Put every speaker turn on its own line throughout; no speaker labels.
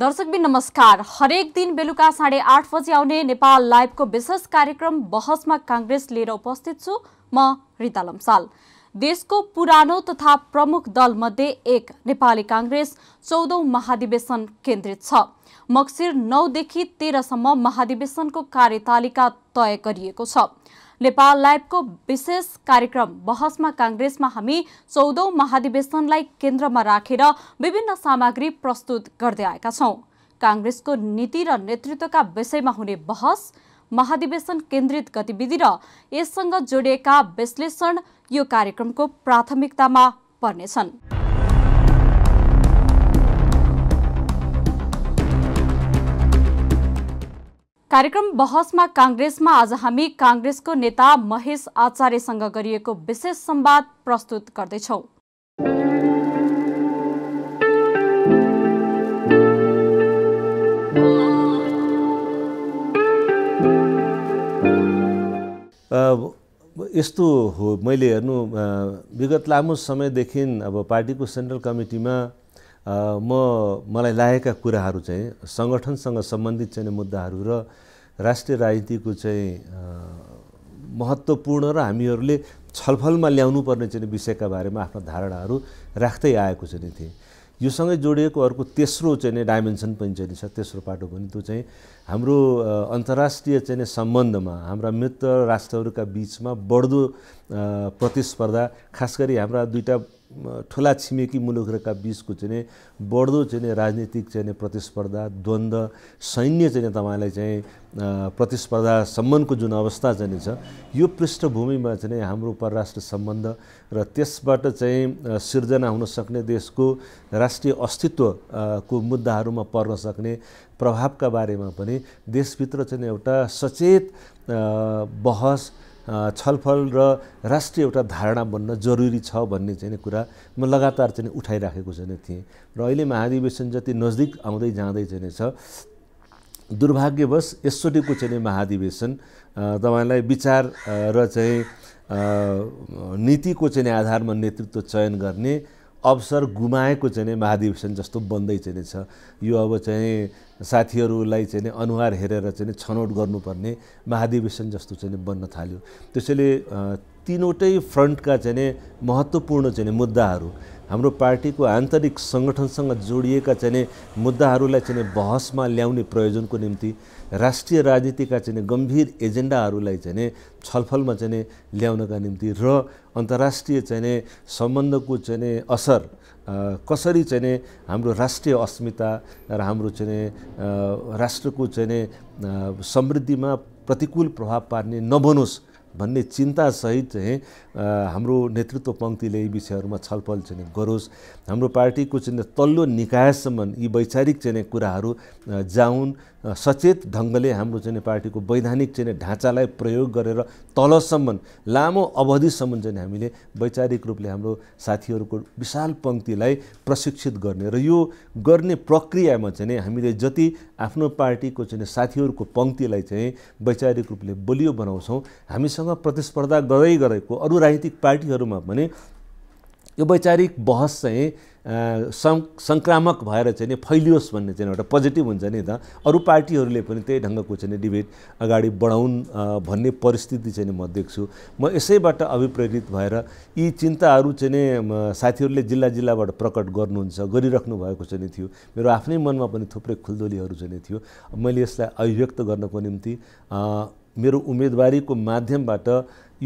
दर्शकबिन नमस्कार हरेक दिन बेलुका साढे आठ बजी आउने नेपाल लाइभको विशेष कार्यक्रम बहसमा काङ्ग्रेस लिएर उपस्थित छु म रिता लम्साल देशको पुरानो तथा प्रमुख दलमध्ये एक नेपाली काङ्ग्रेस चौधौँ महाधिवेशन केन्द्रित छ मक्सिर नौदेखि तेह्रसम्म महाधिवेशनको कार्यतालिका तय गरिएको छ नेपाल लाइभको विशेष कार्यक्रम बहसमा काङ्ग्रेसमा हामी चौधौँ महाधिवेशनलाई केन्द्रमा राखेर विभिन्न सामग्री प्रस्तुत गर्दै आएका छौँ काङ्ग्रेसको नीति र नेतृत्वका विषयमा हुने बहस महाधिवेशन केन्द्रित गतिविधि र यससँग जोडिएका विश्लेषण यो कार्यक्रमको प्राथमिकतामा पर्नेछन् कार्यक्रम बहसमा काङ्ग्रेसमा आज हामी काङ्ग्रेसको नेता महेश आचार्यसँग गरिएको विशेष संवाद प्रस्तुत गर्दैछौँ
यस्तो हो मैले हेर्नु विगत लामो समयदेखि अब पार्टीको सेन्ट्रल कमिटीमा म मलाई लागेका कुराहरू चाहिँ सङ्गठनसँग सम्बन्धित चाहिँ मुद्दाहरू र राष्ट्रिय राजनीतिको चाहिँ महत्त्वपूर्ण र हामीहरूले छलफलमा ल्याउनु पर्ने चाहिँ विषयका बारेमा आफ्ना धारणाहरू राख्दै आएको चाहिँ थिएँ योसँगै जोडिएको अर्को तेस्रो चाहिँ डाइमेन्सन पनि चाहिँ छ तेस्रो पाटो पनि त्यो चाहिँ हाम्रो अन्तर्राष्ट्रिय चाहिँ सम्बन्धमा हाम्रा मित्र राष्ट्रहरूका बिचमा बढ्दो प्रतिस्पर्धा खास गरी हाम्रा दुईवटा ठुला छिमेकी मुलुकहरूका बिचको चाहिँ बढ्दो चाहिँ राजनीतिक चाहिँ प्रतिस्पर्धा द्वन्द्व सैन्य चाहिँ तपाईँलाई चाहिँ प्रतिस्पर्धा प्रतिस्पर्धासम्मको जुन अवस्था चाहिँ छ यो पृष्ठभूमिमा चाहिँ हाम्रो परराष्ट्र सम्बन्ध र त्यसबाट चाहिँ सिर्जना हुन सक्ने देशको राष्ट्रिय अस्तित्वको मुद्दाहरूमा पर्न सक्ने प्रभावका बारेमा पनि देशभित्र चाहिँ एउटा सचेत बहस छलफल र राष्ट्रिय एउटा धारणा बन्न जरुरी छ भन्ने चाहिँ कुरा म लगातार चाहिँ उठाइराखेको चाहिँ थिएँ र अहिले महाधिवेशन जति नजदिक आउँदै जाँदै चाहिँ छ दुर्भाग्यवश यसचोटिको चाहिँ महाधिवेशन तपाईँलाई विचार र चाहिँ नीतिको चाहिँ आधारमा नेतृत्व चयन गर्ने अवसर गुमाएको चाहिँ नै महाधिवेशन जस्तो बन्दै चाहिँ छ यो अब चाहिँ साथीहरूलाई चाहिँ अनुहार हेरेर चाहिँ छनौट गर्नुपर्ने महाधिवेशन जस्तो चाहिँ बन्न थाल्यो त्यसैले तिनवटै फ्रन्टका चाहिँ महत्त्वपूर्ण चाहिँ मुद्दाहरू हाम्रो पार्टीको आन्तरिक सङ्गठनसँग जोडिएका चाहिँ मुद्दाहरूलाई चाहिँ बहसमा ल्याउने प्रयोजनको निम्ति राष्ट्रिय राजनीतिका चाहिँ गम्भीर एजेन्डाहरूलाई चाहिँ छलफलमा चाहिँ ल्याउनका निम्ति र अन्तर्राष्ट्रिय चाहिँ सम्बन्धको चाहिँ असर कसरी चाहिँ हाम्रो राष्ट्रिय अस्मिता र हाम्रो चाहिँ राष्ट्रको चाहिँ समृद्धिमा प्रतिकूल प्रभाव पार्ने नबनोस् भन्ने चिन्तासहित चाहिँ हाम्रो नेतृत्व पङ्क्तिले यी विषयहरूमा छलफल चाहिँ गरोस् हाम्रो पार्टीको चाहिँ तल्लो निकायसम्म यी वैचारिक चाहिँ कुराहरू जाउन् सचेत ढङ्गले हाम्रो चाहिँ पार्टीको वैधानिक चाहिँ ढाँचालाई प्रयोग गरेर तलसम्म लामो अवधिसम्म चाहिँ हामीले वैचारिक रूपले हाम्रो साथीहरूको विशाल पङ्क्तिलाई प्रशिक्षित गर्ने र यो गर्ने प्रक्रियामा चाहिँ हामीले जति आफ्नो पार्टीको चाहिँ साथीहरूको पङ्क्तिलाई चाहिँ वैचारिक रूपले बलियो बनाउँछौँ हामीसँग प्रतिस्पर्धा गर्दै गरेको अरू राजनीतिक पार्टीहरूमा भने यो वैचारिक बहस चाहिँ सङ्क्रामक भएर चाहिँ नि फैलियोस् भन्ने चाहिँ एउटा पोजिटिभ हुन्छ नि त अरू पार्टीहरूले पनि त्यही ढङ्गको चाहिँ डिबेट अगाडि बढाउन् भन्ने परिस्थिति चाहिँ म देख्छु म यसैबाट अभिप्रेरित भएर यी चिन्ताहरू चाहिँ नि साथीहरूले जिल्ला जिल्लाबाट प्रकट गर्नुहुन्छ गरिराख्नु भएको चाहिँ थियो मेरो आफ्नै मनमा पनि थुप्रै खुल्दोलीहरू चाहिँ थियो मैले यसलाई अभिव्यक्त गर्नको निम्ति मेरो उम्मेदवारीको माध्यमबाट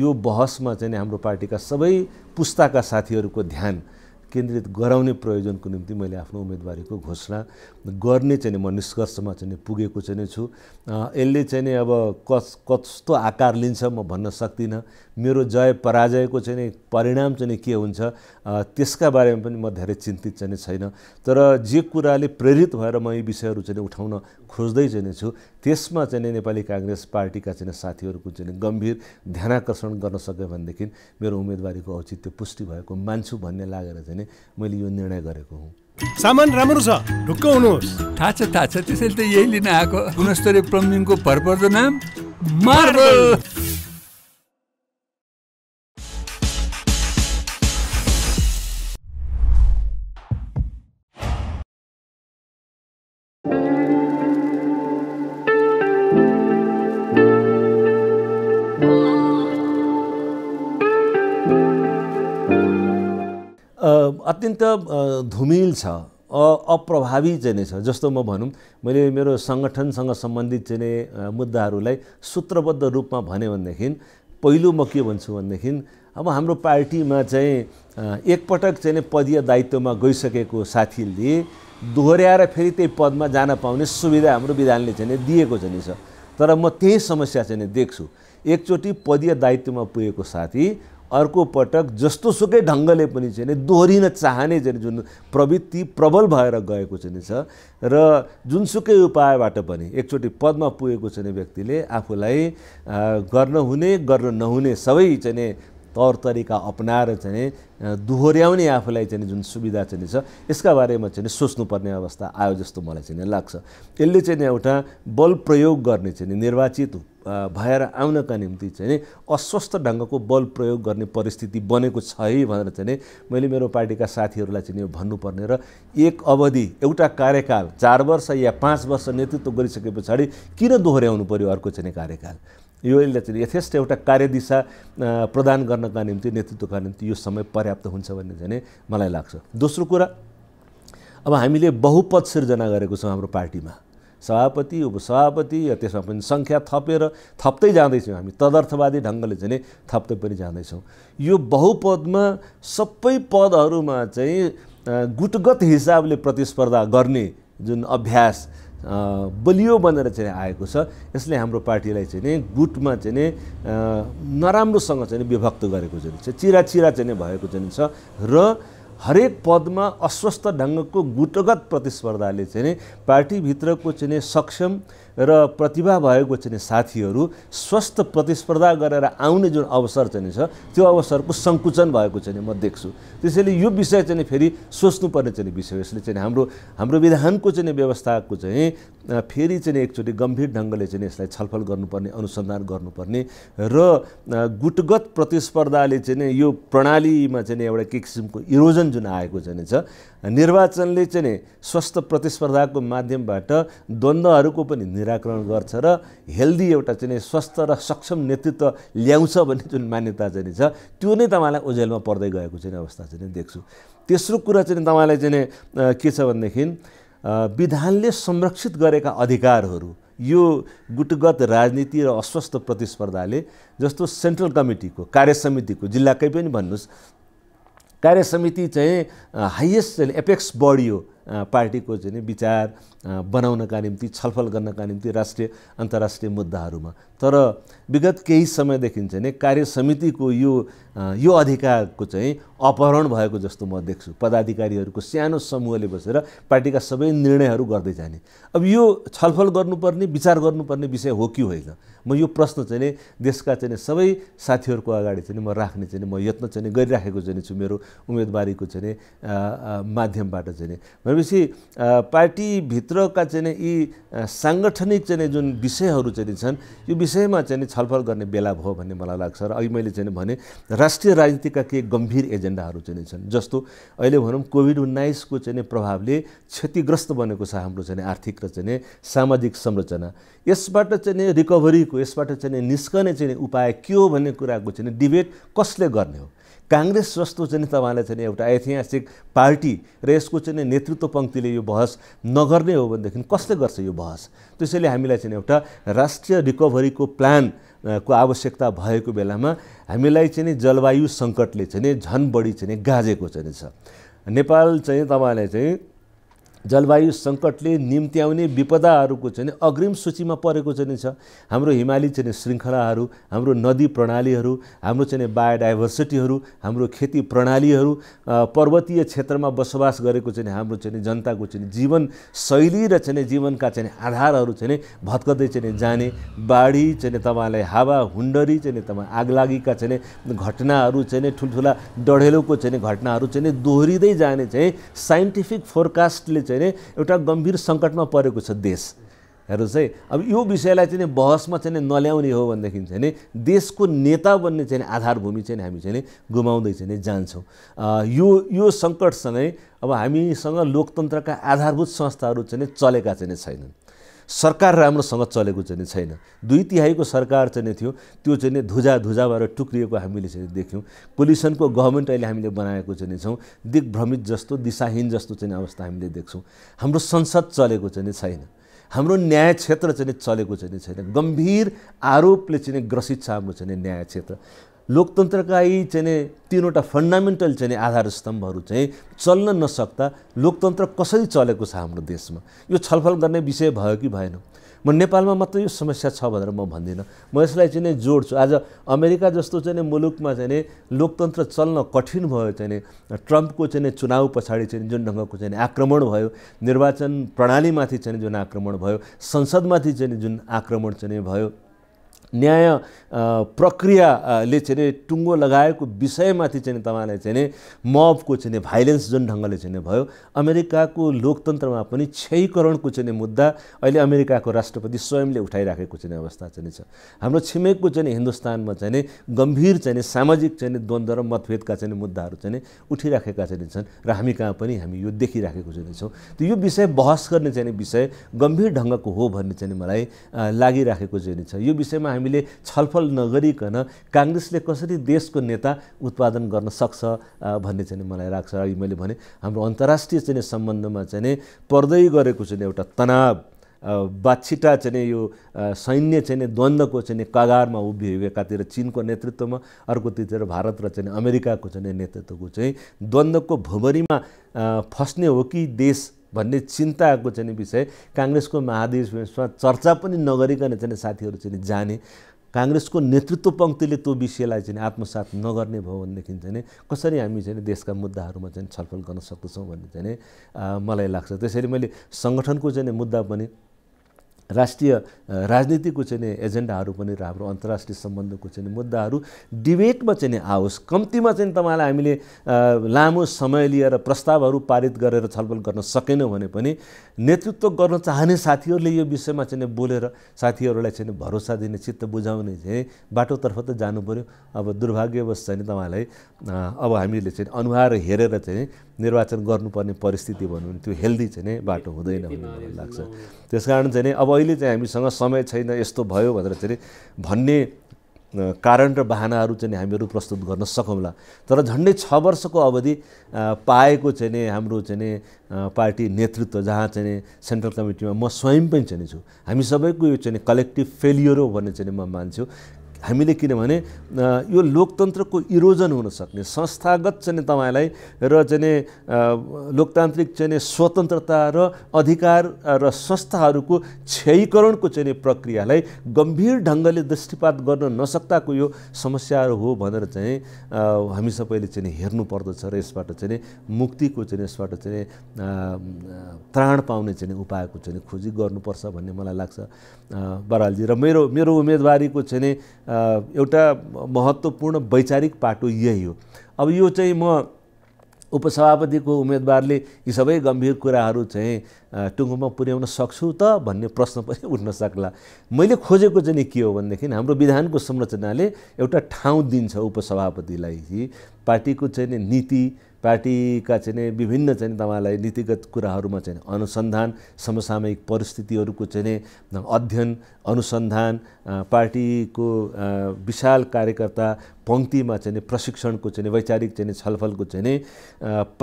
यो बहसमा चाहिँ हाम्रो पार्टीका सबै पुस्ताका साथीहरूको ध्यान केन्द्रित गराउने प्रयोजनको निम्ति मैले आफ्नो उम्मेदवारीको घोषणा गर्ने चाहिँ म निष्कर्षमा चाहिँ पुगेको चाहिँ छु यसले चाहिँ अब कस कस्तो आकार लिन्छ म भन्न सक्दिनँ मेरो जय पराजयको चाहिँ परिणाम चाहिँ के हुन्छ त्यसका बारेमा पनि म धेरै चिन्तित चाहिँ छैन तर जे कुराले प्रेरित भएर म यी विषयहरू चाहिँ उठाउन खोज्दै चाहिँ छु त्यसमा चाहिँ नेपाली काङ्ग्रेस पार्टीका चाहिँ साथीहरूको चाहिँ गम्भीर ध्यानाकर्षण गर्न सक्यो भनेदेखि मेरो उम्मेदवारीको औचित्य पुष्टि भएको मान्छु भन्ने लागेर चाहिँ मैले यो निर्णय गरेको हुँ सामान राम्रो छ ढुक्क हुनुहोस् थाहा छ थाहा छ त्यसैले त यही लिन आएको गुणस्तरीय प्लम्बिङको भरपर्दो नाम मार्बल अत्यन्त धुमिल छ अप्रभावी चाहिँ नै छ जस्तो म भनौँ मैले मेरो सङ्गठनसँग सम्बन्धित चाहिँ मुद्दाहरूलाई सूत्रबद्ध रूपमा भने भनेदेखि पहिलो म के भन्छु भनेदेखि अब हाम्रो पार्टीमा चाहिँ एकपटक चाहिँ पदीय दायित्वमा गइसकेको साथीले दोहोऱ्याएर फेरि त्यही पदमा जान पाउने सुविधा हाम्रो विधानले चाहिँ दिएको चाहिँ छ तर म त्यही समस्या चाहिँ देख्छु एकचोटि पदीय दायित्वमा पुगेको साथी अर्को पटक जस्तो सुकै ढङ्गले पनि छैन दोहोरिन चाहने चाहिँ जुन प्रवृत्ति प्रबल भएर गएको चाहिँ छ र जुनसुकै उपायबाट पनि एकचोटि पदमा पुगेको चाहिँ व्यक्तिले आफूलाई गर्न हुने गर्न नहुने सबै चाहिँ तौर तरिका अप्नाएर चाहिँ दोहोऱ्याउने आफूलाई चाहिँ जुन सुविधा चाहिँ छ यसका बारेमा चाहिँ सोच्नुपर्ने अवस्था आयो जस्तो मलाई चाहिँ लाग्छ यसले चाहिँ एउटा बल प्रयोग गर्ने चाहिँ निर्वाचित भएर आउनका निम्ति चाहिँ अस्वस्थ ढङ्गको बल प्रयोग गर्ने परिस्थिति बनेको छ है भनेर चाहिँ मैले मेरो पार्टीका साथीहरूलाई चाहिँ यो भन्नुपर्ने र एक अवधि एउटा कार्यकाल चार वर्ष या पाँच वर्ष नेतृत्व गरिसके पछाडि किन दोहोऱ्याउनु पऱ्यो अर्को चाहिँ कार्यकाल यो चाहिँ यथेष्ट एउटा कार्यदिशा प्रदान गर्नका निम्ति नेतृत्वका निम्ति यो समय पर्याप्त हुन्छ भन्ने चाहिँ मलाई लाग्छ दोस्रो कुरा अब हामीले बहुपद सिर्जना गरेको छौँ हाम्रो पार्टीमा सभापति उपसभापति या त्यसमा पनि सङ्ख्या थपेर थप्दै जाँदैछौँ हामी तदर्थवादी ढङ्गले चाहिँ थप्दै पनि जाँदैछौँ यो बहुपदमा सबै पदहरूमा चाहिँ गुटगत हिसाबले प्रतिस्पर्धा गर्ने जुन अभ्यास बलियो बनेर चाहिँ आएको छ यसले हाम्रो पार्टीलाई चाहिँ नि गुटमा चाहिँ नि नराम्रोसँग चाहिँ विभक्त गरेको जुन चाहिँ चिराचिरा चाहिँ भएको जुन छ र हरेक पदमा अस्वस्थ ढङ्गको गुटगत प्रतिस्पर्धाले चाहिँ पार्टीभित्रको चाहिँ सक्षम र प्रतिभा भएको चाहिँ साथीहरू स्वस्थ प्रतिस्पर्धा गरेर आउने जुन अवसर चाहिँ छ त्यो अवसरको सङ्कुचन भएको चाहिँ म देख्छु त्यसैले यो विषय चाहिँ फेरि सोच्नुपर्ने चाहिँ विषय यसले चाहिँ हाम्रो हाम्रो विधानको चाहिँ व्यवस्थाको चाहिँ फेरि चाहिँ एकचोटि गम्भीर ढङ्गले चाहिँ यसलाई छलफल गर्नुपर्ने अनुसन्धान गर्नुपर्ने र गुटगत प्रतिस्पर्धाले चाहिँ नै यो प्रणालीमा चाहिँ एउटा के किसिमको इरोजन जुन आएको चाहिँ छ निर्वाचनले चाहिँ स्वस्थ प्रतिस्पर्धाको माध्यमबाट द्वन्द्वहरूको पनि निराकरण गर्छ र हेल्दी एउटा चाहिँ स्वस्थ र सक्षम नेतृत्व ल्याउँछ भन्ने जुन मान्यता चाहिँ छ त्यो नै तपाईँलाई ओझेलमा पर्दै गएको चाहिँ अवस्था चाहिँ देख्छु तेस्रो कुरा चाहिँ तपाईँलाई चाहिँ के छ भनेदेखि विधानले संरक्षित गरेका अधिकारहरू यो गुटगत राजनीति र अस्वस्थ प्रतिस्पर्धाले जस्तो सेन्ट्रल कमिटीको कार्यसमितिको जिल्लाकै पनि भन्नुहोस् कार्यसमिति चाहिँ हाइएस्ट एपेक्स बडी हो पार्टीको चाहिँ विचार बनाउनका निम्ति छलफल गर्नका निम्ति राष्ट्रिय अन्तर्राष्ट्रिय मुद्दाहरूमा तर विगत केही समयदेखि चाहिँ कार्य समितिको यो यो अधिकारको चाहिँ अपहरण भएको जस्तो म देख्छु पदाधिकारीहरूको सानो समूहले बसेर पार्टीका सबै निर्णयहरू गर्दै जाने अब यो छलफल गर्नुपर्ने विचार गर्नुपर्ने विषय हो कि होइन म यो प्रश्न चाहिँ देशका चाहिँ सबै साथीहरूको अगाडि चाहिँ म राख्ने चाहिँ म यत्न चाहिँ गरिराखेको चाहिँ छु मेरो उम्मेदवारीको चाहिँ माध्यमबाट चाहिँ भनेपछि पार्टीभित्रका चाहिँ यी साङ्गठनिक चाहिँ जुन विषयहरू चाहिँ छन् यो विषयमा चाहिँ छलफल गर्ने बेला भयो भन्ने मलाई लाग्छ र अघि मैले चाहिँ भने राष्ट्रिय राजनीतिका केही गम्भीर एजेन्डाहरू चाहिँ छन् जस्तो अहिले भनौँ कोभिड उन्नाइसको चाहिँ प्रभावले क्षतिग्रस्त बनेको छ हाम्रो चाहिँ आर्थिक र चाहिँ सामाजिक संरचना यसबाट चाहिँ रिकभरीको यसबाट चाहिँ निस्कने चाहिँ उपाय के हो भन्ने कुराको चाहिँ डिबेट कसले गर्ने हो काङ्ग्रेस जस्तो चाहिँ तपाईँलाई चाहिँ एउटा ऐतिहासिक पार्टी र यसको चाहिँ नेतृत्व पङ्क्तिले यो बहस नगर्ने हो भनेदेखि कसले गर्छ यो बहस त्यसैले हामीलाई चाहिँ एउटा राष्ट्रिय रिकभरीको प्लान को आवश्यकता भएको बेलामा हामीलाई चाहिँ जलवायु सङ्कटले चाहिँ झन बढी चाहिँ गाजेको चाहिँ छ नेपाल चाहिँ तपाईँलाई चाहिँ जलवायु सङ्कटले निम्त्याउने विपदाहरूको चाहिँ अग्रिम सूचीमा परेको चाहिँ छ हाम्रो हिमाली चाहिँ श्रृङ्खलाहरू हाम्रो नदी प्रणालीहरू हाम्रो चाहिँ बायोडाइभर्सिटीहरू हाम्रो खेती प्रणालीहरू पर्वतीय क्षेत्रमा बसोबास गरेको चाहिँ हाम्रो चाहिँ जनताको चाहिँ जीवन शैली र चाहिँ जीवनका चाहिँ आधारहरू चाहिँ भत्कदै चाहिँ जाने बाढी चाहिँ तपाईँलाई हावा हुन्डरी चाहिँ तपाईँ आगलागीका चाहिँ घटनाहरू चाहिँ ठुल्ठुला डढेलोको चाहिँ घटनाहरू चाहिँ दोहोरिँदै जाने चाहिँ साइन्टिफिक फोरकास्टले चाहिँ चाहिँ एउटा गम्भीर सङ्कटमा परेको छ देश हेर्नु चाहिँ अब यो विषयलाई चाहिँ बहसमा चाहिँ नल्याउने हो भनेदेखि चाहिँ देशको नेता बन्ने चाहिँ आधारभूमि चाहिँ हामी चाहिँ गुमाउँदै चाहिँ जान्छौँ यो यो सङ्कटसँगै अब हामीसँग लोकतन्त्रका आधारभूत संस्थाहरू चाहिँ चलेका चाहिँ छैनन् सरकार राम्रोसँग चलेको चाहिँ छैन दुई तिहाईको सरकार चाहिँ थियो त्यो चाहिँ धुजा धुजा धुजाबाट टुक्रिएको हामीले चाहिँ देख्यौँ पोल्युसनको गभर्मेन्ट अहिले हामीले बनाएको चाहिँ छौँ दिग्भ्रमित जस्तो दिशाहीन जस्तो चाहिँ अवस्था हामीले देख्छौँ हाम्रो संसद चलेको चाहिँ छैन हाम्रो न्याय क्षेत्र चाहिँ चलेको चाहिँ छैन गम्भीर आरोपले चाहिँ ग्रसित छ हाम्रो चाहिँ न्याय क्षेत्र लोकतन्त्रका यी चाहिँ तिनवटा फन्डामेन्टल चाहिँ आधार स्तम्भहरू चाहिँ चल्न नसक्दा लोकतन्त्र कसरी चलेको छ हाम्रो देशमा यो छलफल गर्ने विषय भयो कि भएन म नेपालमा मात्र यो समस्या छ भनेर म भन्दिनँ म यसलाई चाहिँ जोड्छु आज अमेरिका जस्तो चाहिँ मुलुकमा चाहिँ लोकतन्त्र चल्न कठिन भयो चाहिँ ट्रम्पको चाहिँ चुनाव पछाडि चाहिँ जुन ढङ्गको चाहिँ आक्रमण भयो निर्वाचन प्रणालीमाथि चाहिँ जुन आक्रमण भयो संसदमाथि चाहिँ जुन आक्रमण चाहिँ भयो न्याय प्रक्रियाले चाहिँ टुङ्गो लगाएको विषयमाथि चाहिँ तपाईँलाई चाहिँ मबको चाहिँ भाइलेन्स जुन ढङ्गले चाहिँ भयो अमेरिकाको लोकतन्त्रमा पनि क्षयीकरणको चाहिँ मुद्दा अहिले अमेरिकाको राष्ट्रपति स्वयंले उठाइराखेको चाहिँ अवस्था चाहिँ छ हाम्रो छिमेकको चाहिँ हिन्दुस्तानमा चाहिँ गम्भीर चाहिँ सामाजिक चाहिँ द्वन्द्व र मतभेदका चाहिँ मुद्दाहरू चाहिँ उठिराखेका चाहिँ छन् र हामी कहाँ पनि हामी यो देखिराखेको चाहिँ छौँ त यो विषय बहस गर्ने चाहिँ विषय गम्भीर ढङ्गको हो भन्ने चाहिँ मलाई लागिराखेको चाहिँ छ यो विषयमा हामीले छलफल नगरिकन काङ्ग्रेसले कसरी देशको नेता उत्पादन गर्न सक्छ भन्ने चाहिँ मलाई लाग्छ अघि मैले भने हाम्रो अन्तर्राष्ट्रिय चाहिँ सम्बन्धमा चाहिँ पर्दै गरेको चाहिँ एउटा तनाव बाछिटा चाहिँ यो सैन्य चाहिँ द्वन्द्वको चाहिँ कगारमा उभियो एकातिर चिनको नेतृत्वमा अर्कोतिर भारत र चाहिँ अमेरिकाको चाहिँ नेतृत्वको चाहिँ द्वन्द्वको भुवरीमा फस्ने हो कि देश भन्ने चिन्ताको चाहिँ विषय काङ्ग्रेसको महाधिवेशमा चर्चा पनि नगरिकन चाहिँ साथीहरू चाहिँ जाने काङ्ग्रेसको नेतृत्व पङ्क्तिले त्यो विषयलाई चाहिँ आत्मसात नगर्ने भयो भनेदेखि चाहिँ कसरी हामी चाहिँ देशका मुद्दाहरूमा चाहिँ छलफल गर्न सक्दछौँ भन्ने चाहिँ मलाई लाग्छ त्यसरी मैले सङ्गठनको चाहिँ मुद्दा पनि राष्ट्रिय राजनीतिको चाहिँ एजेन्डाहरू पनि र हाम्रो अन्तर्राष्ट्रिय सम्बन्धको चाहिँ मुद्दाहरू डिबेटमा चाहिँ आओस् कम्तीमा चाहिँ तपाईँलाई हामीले लामो समय लिएर प्रस्तावहरू पारित गरेर छलफल गर्न सकेनौँ भने पनि नेतृत्व गर्न चाहने साथीहरूले यो विषयमा चाहिँ बोलेर साथीहरूलाई चाहिँ भरोसा दिने चित्त बुझाउने चाहिँ बाटोतर्फ त जानु पऱ्यो अब दुर्भाग्यवश चाहिँ तपाईँलाई अब हामीले चाहिँ अनुहार हेरेर चाहिँ निर्वाचन गर्नुपर्ने परिस्थिति भनौँ भने त्यो हेल्दी चाहिँ नै बाटो हुँदैन भन्ने मलाई लाग्छ त्यस कारण चाहिँ नै अब अहिले चाहिँ हामीसँग समय छैन यस्तो भयो भनेर चाहिँ भन्ने कारण र बाहनाहरू चाहिँ हामीहरू प्रस्तुत गर्न सकौँला तर झन्डै छ वर्षको अवधि पाएको चाहिँ नि हाम्रो चाहिँ नै पार्टी नेतृत्व जहाँ चाहिँ सेन्ट्रल कमिटीमा म स्वयं पनि चाहिँ छु हामी सबैको यो चाहिँ कलेक्टिभ फेलियर हो भन्ने चाहिँ म मान्छु हामीले किनभने यो लोकतन्त्रको इरोजन हुनसक्ने संस्थागत चाहिँ तपाईँलाई र चाहिँ लोकतान्त्रिक चाहिँ स्वतन्त्रता र अधिकार र संस्थाहरूको क्षयीकरणको चाहिँ प्रक्रियालाई गम्भीर ढङ्गले दृष्टिपात गर्न नसक्दाको यो समस्याहरू हो भनेर चाहिँ हामी सबैले चाहिँ हेर्नुपर्दछ र यसबाट चाहिँ मुक्तिको चाहिँ यसबाट चाहिँ त्राण पाउने चाहिँ उपायको चाहिँ खोजी गर्नुपर्छ भन्ने मलाई लाग्छ बरालजी र मेरो मेरो उम्मेदवारीको चाहिँ एउटा महत्त्वपूर्ण वैचारिक पाटो यही हो अब यो चाहिँ म उपसभापतिको उम्मेदवारले यी सबै गम्भीर कुराहरू चाहिँ टुङ्गोमा पुर्याउन सक्छु त भन्ने प्रश्न पनि उठ्न सक्ला मैले खोजेको चाहिँ नि के हो भनेदेखि हाम्रो विधानको संरचनाले एउटा ठाउँ दिन्छ उपसभापतिलाई पार्टीको चाहिँ नीति पार्टीका चाहिँ विभिन्न चाहिँ तपाईँलाई नीतिगत कुराहरूमा चाहिँ अनुसन्धान समसामयिक परिस्थितिहरूको चाहिँ अध्ययन अनुसन्धान पार्टीको विशाल कार्यकर्ता पङ्क्तिमा चाहिँ प्रशिक्षणको चाहिँ वैचारिक चाहिँ छलफलको चाहिँ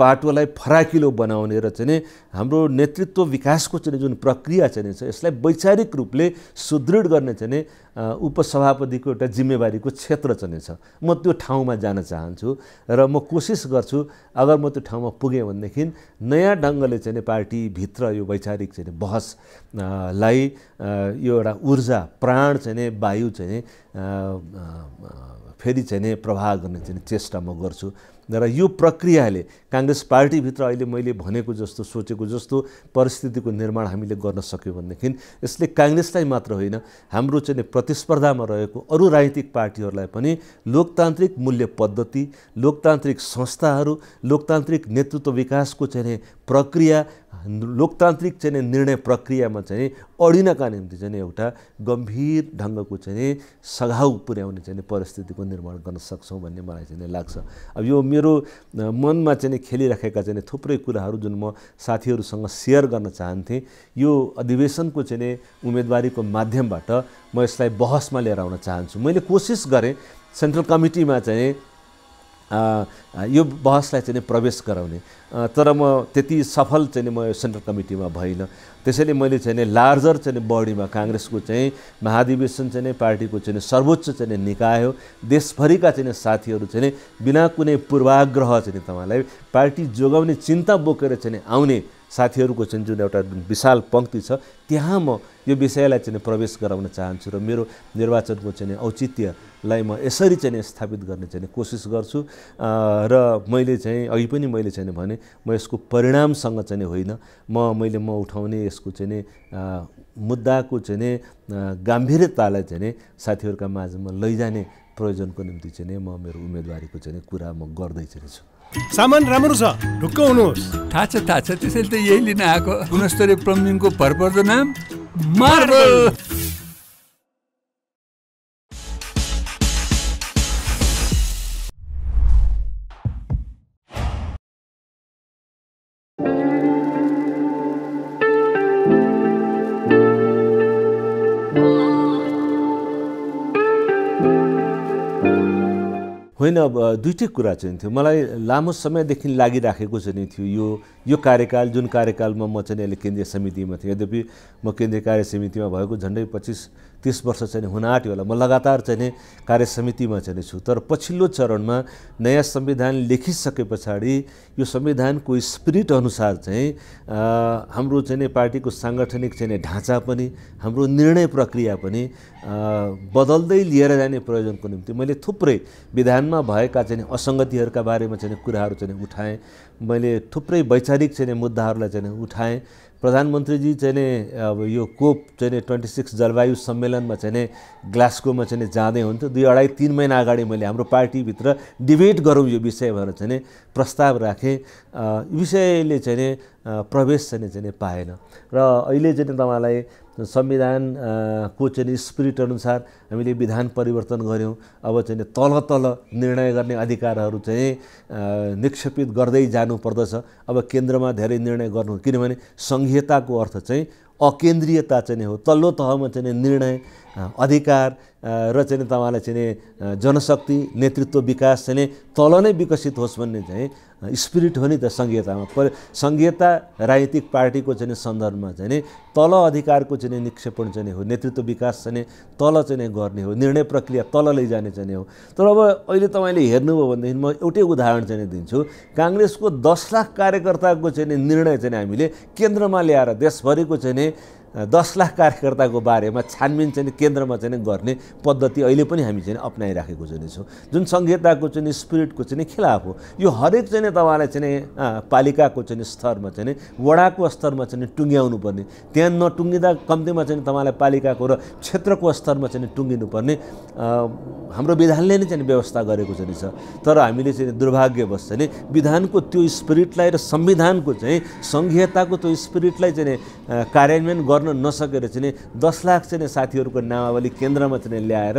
पाटोलाई फराकिलो बनाउने र चाहिँ हाम्रो नेतृत्व विकासको चाहिँ जुन प्रक्रिया चाहिँ छ यसलाई वैचारिक रूपले सुदृढ गर्ने चाहिँ उपसभापतिको एउटा जिम्मेवारीको क्षेत्र चाहिँ छ म त्यो ठाउँमा जान चाहन्छु र म कोसिस गर्छु अगर म त्यो ठाउँमा पुगेँ भनेदेखि नयाँ ढङ्गले चाहिँ पार्टीभित्र यो वैचारिक चाहिँ बहसलाई लाई यो एउटा ऊर्जा प्राण चाहिँ वायु चाहिँ फेरि चाहिँ नै प्रभाव गर्ने चाहिँ चेष्टा म गर्छु र यो प्रक्रियाले काङ्ग्रेस पार्टीभित्र अहिले मैले भनेको जस्तो सोचेको जस्तो परिस्थितिको निर्माण हामीले गर्न सक्यौँ भनेदेखि यसले काङ्ग्रेसलाई मात्र होइन हाम्रो चाहिँ प्रतिस्पर्धामा रहेको अरू राजनीतिक पार्टीहरूलाई पनि लोकतान्त्रिक मूल्य पद्धति लोकतान्त्रिक संस्थाहरू लोकतान्त्रिक नेतृत्व विकासको चाहिँ प्रक्रिया लोकतान्त्रिक चाहिँ निर्णय प्रक्रियामा चाहिँ अडिनका निम्ति चाहिँ एउटा गम्भीर ढङ्गको चाहिँ सघाउ पुर्याउने चाहिँ परिस्थितिको निर्माण गर्न सक्छौँ भन्ने मलाई चाहिँ लाग्छ अब यो मेरो मनमा चाहिँ खेलिराखेका चाहिँ थुप्रै कुराहरू जुन म साथीहरूसँग सेयर गर्न चाहन्थेँ यो अधिवेशनको चाहिँ उम्मेदवारीको माध्यमबाट म यसलाई बहसमा लिएर आउन चाहन्छु मैले कोसिस गरेँ सेन्ट्रल कमिटीमा चाहिँ यो बहसलाई चाहिँ प्रवेश गराउने तर म त्यति सफल चाहिँ म यो सेन्ट्रल कमिटीमा भइनँ त्यसैले मैले चाहिँ लार्जर चाहिँ बडीमा काङ्ग्रेसको चाहिँ महाधिवेशन चाहिँ पार्टीको चाहिँ सर्वोच्च चाहिँ निकाय हो देशभरिका चाहिँ साथीहरू चाहिँ बिना कुनै पूर्वाग्रह चाहिँ तपाईँलाई पार्टी जोगाउने चिन्ता बोकेर चाहिँ आउने साथीहरूको चाहिँ जुन एउटा विशाल पङ्क्ति छ त्यहाँ म यो विषयलाई चाहिँ प्रवेश गराउन चाहन्छु र मेरो निर्वाचनको चाहिँ औचित्यलाई म यसरी चाहिँ स्थापित गर्ने चाहिँ कोसिस गर्छु र मैले चाहिँ अघि पनि मैले चाहिँ भने म यसको परिणामसँग चाहिँ होइन म मैले म उठाउने यसको चाहिँ मुद्दाको चाहिँ गाम्भीर्यतालाई चाहिँ साथीहरूका माझमा लैजाने प्रयोजनको निम्ति चाहिँ म मेरो उम्मेदवारीको चाहिँ कुरा म गर्दै चाहिँ छु सामान राम्रो छ ढुक्क हुनुहोस् थाहा छ थाहा छ त्यसैले त यही लिन आएको गुणस्तरीय प्लम्बिङको भरपर्दो नाम मार्बल दुइटै कुरा चाहिँ थियो मलाई लामो समयदेखि लागिराखेको चाहिँ थियो यो यो कार्यकाल जुन कार्यकालमा म चाहिँ अहिले केन्द्रीय समितिमा थिएँ यद्यपि म केन्द्रीय कार्य समितिमा भएको झन्डै पच्चिस तिस वर्ष चाहिँ हुन आँट्यो होला म लगातार चाहिँ कार्य समितिमा चाहिँ छु तर पछिल्लो चरणमा नयाँ संविधान लेखिसके पछाडि यो संविधानको स्पिरिट अनुसार चाहिँ हाम्रो चाहिँ पार्टीको साङ्गठनिक चाहिँ ढाँचा पनि हाम्रो निर्णय प्रक्रिया पनि बदल्दै लिएर जाने प्रयोजनको निम्ति मैले थुप्रै विधानमा भएका चाहिँ असङ्गतिहरूका बारेमा चाहिँ कुराहरू चाहिँ उठाएँ मैले थुप्रै वैचारिक चाहिँ मुद्दाहरूलाई चाहिँ उठाएँ प्रधानमन्त्रीजी चाहिँ नि अब यो कोप चाहिँ नि ट्वेन्टी सिक्स जलवायु सम्मेलनमा चाहिँ नि ग्लास्कोमा चाहिँ जाँदै हुन्थ्यो दुई अढाई तिन महिना अगाडि मैले हाम्रो पार्टीभित्र डिबेट गरौँ यो विषय भनेर चाहिँ प्रस्ताव राखेँ विषयले चाहिँ प्रवेश चाहिँ चाहिँ पाएन र अहिले चाहिँ तपाईँलाई संविधानको चाहिँ स्पिरिट अनुसार हामीले विधान परिवर्तन गऱ्यौँ अब चाहिँ तल तल निर्णय गर्ने अधिकारहरू चाहिँ निक्षेपित गर्दै जानुपर्दछ अब केन्द्रमा धेरै निर्णय गर्नु किनभने सङ्घीयताको अर्थ चाहिँ अकेन्द्रीयता चाहिँ हो तल्लो तहमा चाहिँ निर्णय अधिकार र चाहिँ तपाईँलाई चाहिँ जनशक्ति नेतृत्व विकास चाहिँ तल नै विकसित होस् भन्ने चाहिँ स्पिरिट हो नि त सङ्घीयतामा पर सङ्घीयता राजनीतिक पार्टीको चाहिँ सन्दर्भमा चाहिँ तल अधिकारको चाहिँ निक्षेपण चाहिँ हो नेतृत्व विकास चाहिँ तल चाहिँ गर्ने हो निर्णय प्रक्रिया तल लैजाने चाहिँ हो तर अब अहिले तपाईँले हेर्नुभयो भनेदेखि म एउटै उदाहरण चाहिँ दिन्छु काङ्ग्रेसको दस लाख कार्यकर्ताको चाहिँ निर्णय चाहिँ हामीले केन्द्रमा ल्याएर देशभरिको चाहिँ दस लाख कार्यकर्ताको बारेमा छानबिन चाहिँ केन्द्रमा चाहिँ गर्ने पद्धति अहिले पनि हामी चाहिँ अप्नाइराखेको चाहिँ छौँ जुन संहिताको चाहिँ स्पिरिटको चाहिँ खिलाफ हो यो हरेक चाहिँ तपाईँलाई चाहिँ पालिकाको चाहिँ स्तरमा चाहिँ वडाको स्तरमा चाहिँ टुङ्ग्याउनु पर्ने त्यहाँ नटुङ्गिँदा कम्तीमा चाहिँ तपाईँलाई पालिकाको र क्षेत्रको स्तरमा चाहिँ टुङ्गिनुपर्ने हाम्रो विधानले नै चाहिँ व्यवस्था गरेको चाहिँ छ तर हामीले चाहिँ दुर्भाग्यवश चाहिँ विधानको त्यो स्पिरिटलाई र संविधानको चाहिँ सङ्घीयताको त्यो स्पिरिटलाई चाहिँ कार्यान्वयन गर् गर्न नसकेर चाहिँ दस लाख चाहिँ साथीहरूको नामावली केन्द्रमा चाहिँ ल्याएर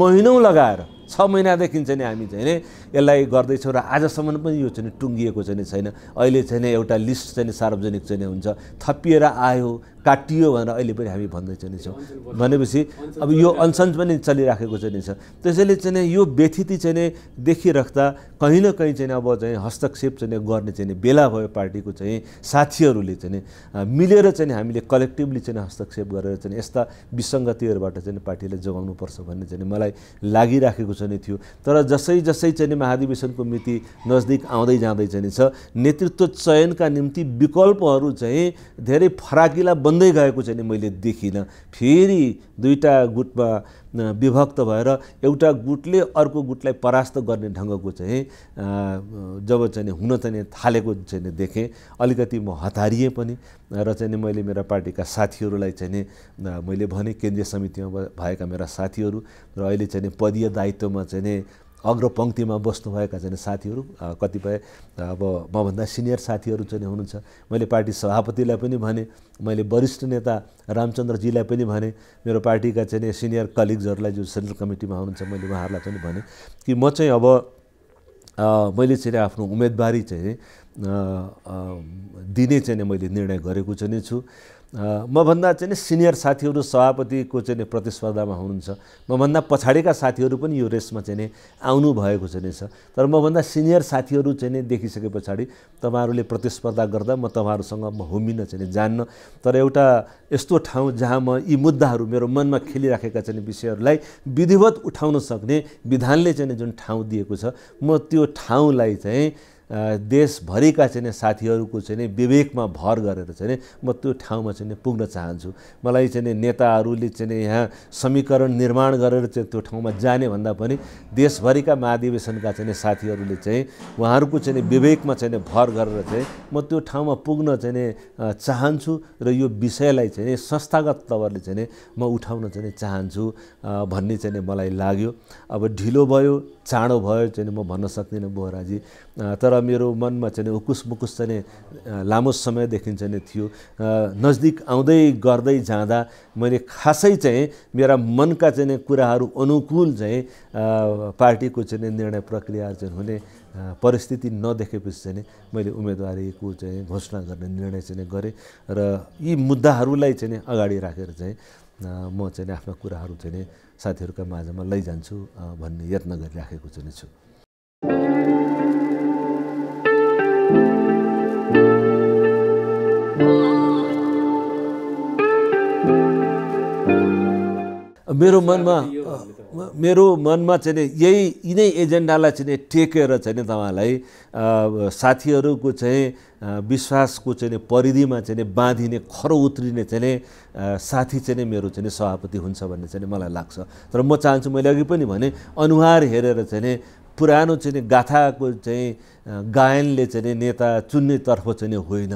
महिनौ लगाएर छ महिनादेखि चाहिँ हामी चाहिँ यसलाई गर्दैछौँ र आजसम्म पनि यो चाहिँ टुङ्गिएको चाहिँ छैन अहिले चाहिँ एउटा लिस्ट चाहिँ सार्वजनिक चाहिँ हुन्छ थपिएर आयो काटियो भनेर अहिले पनि हामी भन्दै चाहिँ छौँ भनेपछि अब यो अनसन पनि चलिराखेको चाहिँ छ त्यसैले चाहिँ यो व्यथिति चाहिँ देखिराख्दा कहीँ न कहीँ चाहिँ अब चाहिँ हस्तक्षेप चाहिँ गर्ने चाहिँ बेला भयो पार्टीको चाहिँ साथीहरूले चाहिँ मिलेर चाहिँ हामीले कलेक्टिभली चाहिँ हस्तक्षेप गरेर चाहिँ यस्ता विसङ्गतिहरूबाट चाहिँ पार्टीले जोगाउनुपर्छ भन्ने चाहिँ मलाई लागिराखेको चाहिँ थियो तर जसै जसै चाहिँ महाधिवेशनको मिति नजदिक आउँदै जाँदै चाहिँ छ नेतृत्व चयनका निम्ति विकल्पहरू चाहिँ धेरै फराकिला बन्दै गएको चाहिँ मैले देखिनँ फेरि दुईवटा गुटमा विभक्त भएर एउटा गुटले अर्को गुटलाई परास्त गर्ने ढङ्गको चाहिँ जब चाहिँ हुन चाहिँ थालेको चाहिँ देखेँ अलिकति म हतारिएँ पनि र चाहिँ मैले मेरा पार्टीका साथीहरूलाई चाहिँ मैले भने केन्द्रीय समितिमा भएका मेरा साथीहरू र अहिले चाहिँ पदीय दायित्वमा चाहिँ अग्र पङ्क्तिमा बस्नुभएका चाहिँ साथीहरू कतिपय अब मभन्दा सिनियर साथीहरू चाहिँ हुनुहुन्छ मैले पार्टी सभापतिलाई पनि भने मैले वरिष्ठ नेता रामचन्द्रजीलाई पनि भने मेरो पार्टीका चाहिँ सिनियर कलिग्सहरूलाई जो सेन्ट्रल कमिटीमा हुनुहुन्छ मैले उहाँहरूलाई पनि भने कि म चाहिँ अब मैले चाहिँ आफ्नो उम्मेदवारी चाहिँ दिने चाहिँ मैले निर्णय गरेको चाहिँ छु मभन्दा चाहिँ सिनियर साथीहरू सभापतिको चाहिँ प्रतिस्पर्धामा हुनुहुन्छ मभन्दा पछाडिका साथीहरू पनि यो रेसमा चाहिँ आउनु भएको चाहिँ छ तर मभन्दा सिनियर साथीहरू चाहिँ देखिसके पछाडि तपाईँहरूले प्रतिस्पर्धा गर्दा म तपाईँहरूसँग म होमिन चाहिँ जान्न तर एउटा यस्तो ठाउँ जहाँ म यी मुद्दाहरू मेरो मनमा खेलिराखेका चाहिँ विषयहरूलाई विधिवत उठाउन सक्ने विधानले चाहिँ जुन ठाउँ दिएको छ म त्यो ठाउँलाई चाहिँ देशभरिका चाहिँ नि साथीहरूको चाहिँ नि विवेकमा भर गरेर चाहिँ म त्यो ठाउँमा चाहिँ पुग्न चाहन्छु मलाई चाहिँ नेताहरूले चाहिँ यहाँ समीकरण निर्माण गरेर चाहिँ त्यो ठाउँमा जाने भन्दा पनि देशभरिका महाधिवेशनका चाहिँ साथीहरूले चाहिँ उहाँहरूको चाहिँ विवेकमा चाहिँ भर गरेर चाहिँ म त्यो ठाउँमा पुग्न चाहिँ चाहन्छु र यो विषयलाई चाहिँ संस्थागत तवरले चाहिँ म उठाउन चाहिँ चाहन्छु भन्ने चाहिँ मलाई लाग्यो अब ढिलो भयो चाँडो भयो चाहिँ म भन्न सक्दिनँ बोहराजी तर मेरो मनमा चाहिँ उकुस मुकुस चाहिँ लामो समयदेखि चाहिँ थियो नजदिक आउँदै गर्दै जाँदा मैले खासै चाहिँ मेरा मनका चाहिँ कुराहरू अनुकूल चाहिँ पार्टीको चाहिँ निर्णय प्रक्रिया चाहिँ हुने परिस्थिति नदेखेपछि चाहिँ मैले उम्मेदवारीको चाहिँ घोषणा गर्ने निर्णय चाहिँ गरेँ र यी मुद्दाहरूलाई चाहिँ अगाडि राखेर चाहिँ म चाहिँ आफ्ना कुराहरू चाहिँ साथीहरूका माझमा लैजान्छु भन्ने यत्न गरिराखेको चाहिँ छु मेरो मनमा मेरो मनमा चाहिँ नि यही यिनै एजेन्डालाई चाहिँ नि टेकेर चाहिँ नि तपाईँलाई साथीहरूको चाहिँ विश्वासको चाहिँ परिधिमा चाहिँ बाँधिने खरो उत्रिने चाहिँ नै साथी चाहिँ नै मेरो चाहिँ सभापति हुन्छ भन्ने चाहिँ मलाई लाग्छ तर म चाहन्छु मैले अघि पनि भने अनुहार हेरेर चाहिँ पुरानो चाहिँ गाथाको चाहिँ गायनले चाहिँ नेता चुन्नेतर्फ चाहिँ होइन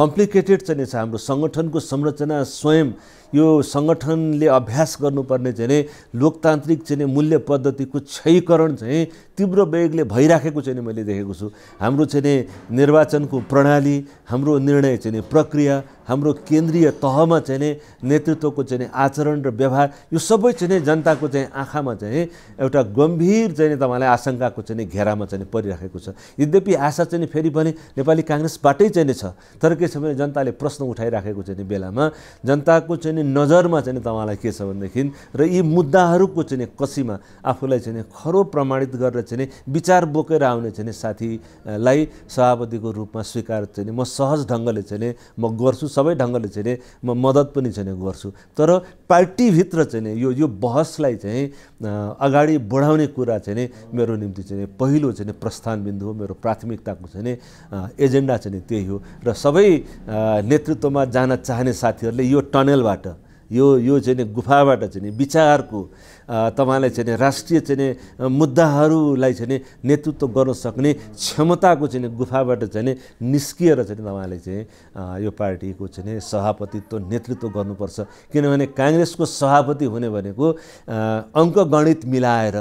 कम्प्लिकेटेड चाहिँ छ हाम्रो सङ्गठनको संरचना स्वयं यो सङ्गठनले अभ्यास गर्नुपर्ने चाहिँ लोकतान्त्रिक चाहिँ मूल्य पद्धतिको क्षयीकरण चाहिँ तीव्र वेगले भइराखेको चाहिँ मैले देखेको छु हाम्रो चाहिँ निर्वाचनको प्रणाली हाम्रो निर्णय चाहिँ प्रक्रिया हाम्रो केन्द्रीय तहमा चाहिँ नेतृत्वको चाहिँ आचरण र व्यवहार यो सबै चाहिँ जनताको चाहिँ आँखामा चाहिँ एउटा गम्भीर चाहिँ तपाईँलाई आशङ्काको चाहिँ घेरामा चाहिँ परिराखेको छ यद्यपि आशा चाहिँ फेरि पनि नेपाली काङ्ग्रेसबाटै चाहिँ छ तर के छ भने जनताले प्रश्न उठाइराखेको चाहिँ बेलामा जनताको चाहिँ चाहिँ नजरमा चाहिँ तपाईँलाई के छ भनेदेखि र यी मुद्दाहरूको चाहिँ कसीमा आफूलाई चाहिँ खरो प्रमाणित गरेर चाहिँ विचार बोकेर आउने चाहिँ साथीलाई सभापतिको रूपमा स्वीकार चाहिँ म सहज ढङ्गले चाहिँ म गर्छु सबै ढङ्गले चाहिँ म मद्दत पनि चाहिँ गर्छु तर पार्टीभित्र चाहिँ यो यो बहसलाई चाहिँ अगाडि बढाउने कुरा चाहिँ मेरो निम्ति चाहिँ पहिलो चाहिँ प्रस्थान बिन्दु हो मेरो प्राथमिकताको चाहिँ एजेन्डा चाहिँ त्यही हो र सबै नेतृत्वमा जान चाहने साथीहरूले यो टनेलबाट यो यो चाहिँ गुफाबाट चाहिँ विचारको तपाईँलाई चाहिँ राष्ट्रिय चाहिँ मुद्दाहरूलाई चाहिँ नेतृत्व गर्न सक्ने क्षमताको चाहिँ गुफाबाट चाहिँ निस्किएर चाहिँ तपाईँले चाहिँ यो पार्टीको चाहिँ सभापतित्व नेतृत्व गर्नुपर्छ किनभने काङ्ग्रेसको सभापति हुने भनेको अङ्कगणित मिलाएर